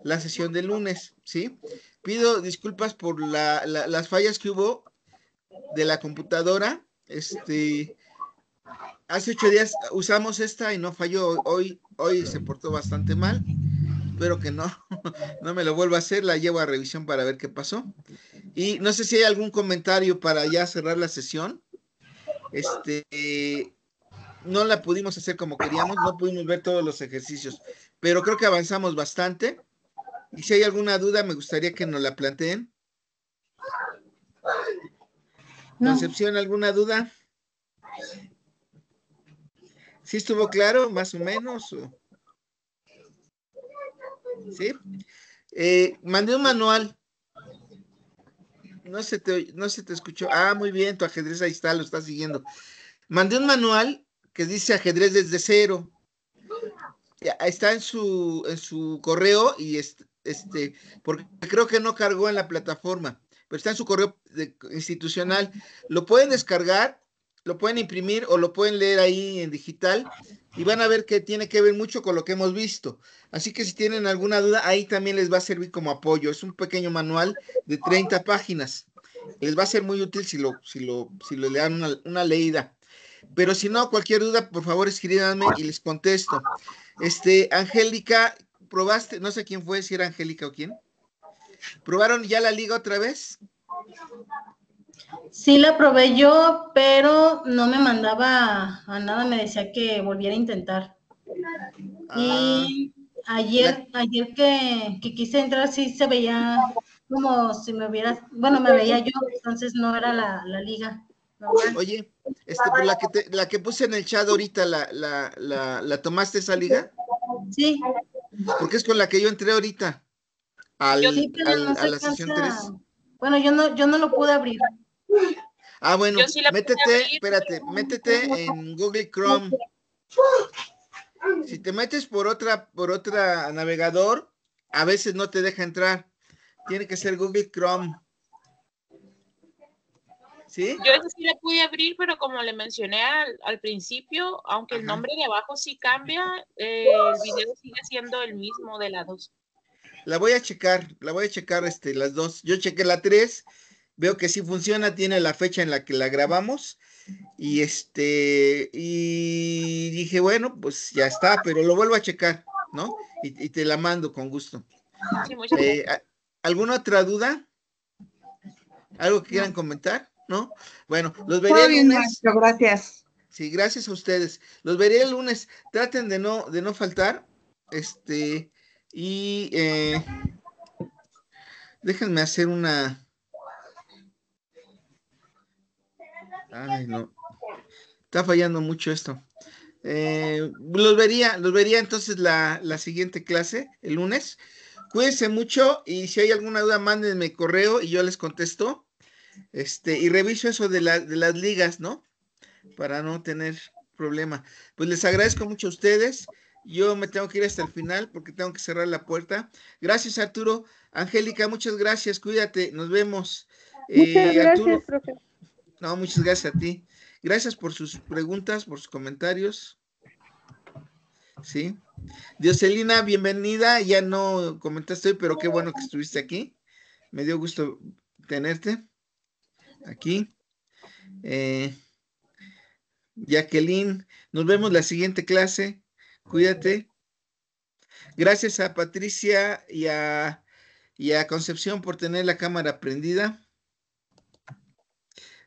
la sesión del lunes, ¿sí? Pido disculpas por las fallas que hubo de la computadora. Este, hace ocho días usamos esta y no falló. Hoy, hoy se portó bastante mal. Espero que no, no me lo vuelva a hacer. La llevo a revisión para ver qué pasó. Y no sé si hay algún comentario para ya cerrar la sesión. Este, no la pudimos hacer como queríamos, no pudimos ver todos los ejercicios, pero creo que avanzamos bastante. Y si hay alguna duda, me gustaría que nos la planteen. No. Concepción, ¿alguna duda? ¿Sí estuvo claro, más o menos? ¿Sí? Eh, mandé un manual. No se, te, no se te escuchó. Ah, muy bien, tu ajedrez ahí está, lo está siguiendo. Mandé un manual que dice ajedrez desde cero. Está en su, en su correo y, está este, porque creo que no cargó en la plataforma, pero está en su correo institucional. Lo pueden descargar, lo pueden imprimir o lo pueden leer ahí en digital y van a ver que tiene que ver mucho con lo que hemos visto. Así que si tienen alguna duda, ahí también les va a servir como apoyo. Es un pequeño manual de 30 páginas. Les va a ser muy útil si lo, si lo, si lo le dan una, una leída. Pero si no, cualquier duda, por favor escríbanme y les contesto. Este, Angélica probaste, no sé quién fue, si era Angélica o quién. ¿Probaron ya la liga otra vez? Sí, la probé yo, pero no me mandaba a nada, me decía que volviera a intentar. y ah, ayer, ayer que, quise entrar, sí se veía como si me hubiera, bueno, me veía yo, entonces no era la, liga. Oye, este, pues, la, que la que puse en el chat ahorita, ¿la, la, la tomaste esa liga? Sí porque es con la que yo entré ahorita. a la sesión 3. Bueno, yo no, yo no lo pude abrir. Ah, bueno, métete, espérate, métete en Google Chrome. Si te metes por otra, por otra navegador, a veces no te deja entrar. Tiene que ser Google Chrome. Yo eso sí la pude abrir, pero como le mencioné al, principio, aunque el nombre de abajo sí cambia, eh, el video sigue siendo el mismo de la 2. La voy a checar, la voy a checar este, las dos. Yo chequé la 3, veo que sí funciona, tiene la fecha en la que la grabamos. Y este, y dije, bueno, pues ya está, pero lo vuelvo a checar, ¿no? Y, te la mando con gusto. Eh, ¿Alguna otra duda? ¿Algo que quieran comentar? ¿no? Bueno, los veré el lunes. gracias. Sí, gracias a ustedes. Los veré el lunes. Traten de no, de no faltar. Este, y eh, déjenme hacer una. no. Está fallando mucho esto. Eh, los vería, los vería entonces la, la siguiente clase, el lunes. Cuídense mucho y si hay alguna duda, mándenme correo y yo les contesto. Este, y reviso eso de, las ligas, ¿no? Para no tener problema. Pues les agradezco mucho a ustedes. Yo me tengo que ir hasta el final porque tengo que cerrar la puerta. Gracias, Arturo. Angélica, muchas gracias. Cuídate. Nos vemos. Eh, muchas gracias, No, muchas gracias a ti. Gracias por sus preguntas, por sus comentarios. Sí. Dioselina, bienvenida. Ya no comentaste hoy, pero qué bueno que estuviste aquí. Me dio gusto tenerte aquí. Eh, Jacqueline, nos vemos la siguiente clase. Cuídate. Gracias a Patricia y a, Concepción por tener la cámara prendida.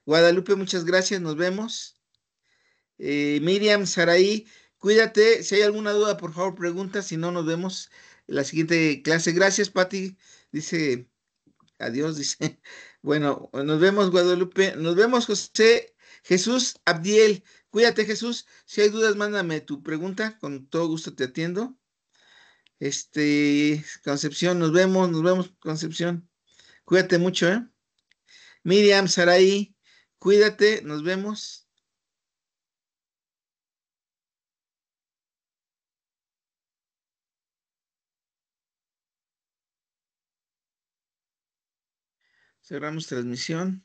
Guadalupe, muchas gracias. Nos vemos. Eh, Miriam, Saraí, cuídate. Si hay alguna duda, por favor, pregunta. Si no, nos vemos en la siguiente clase. Gracias, Patti. Dice, adiós, dice. Bueno, nos vemos, Guadalupe. Nos vemos, José Jesús Abdiel. Cuídate, Jesús. Si hay dudas, mándame tu pregunta. Con todo gusto te atiendo. Este, Concepción, nos vemos, nos vemos, Concepción. Cuídate mucho, ¿eh? Miriam, Saraí, cuídate, nos vemos. Cerramos transmisión.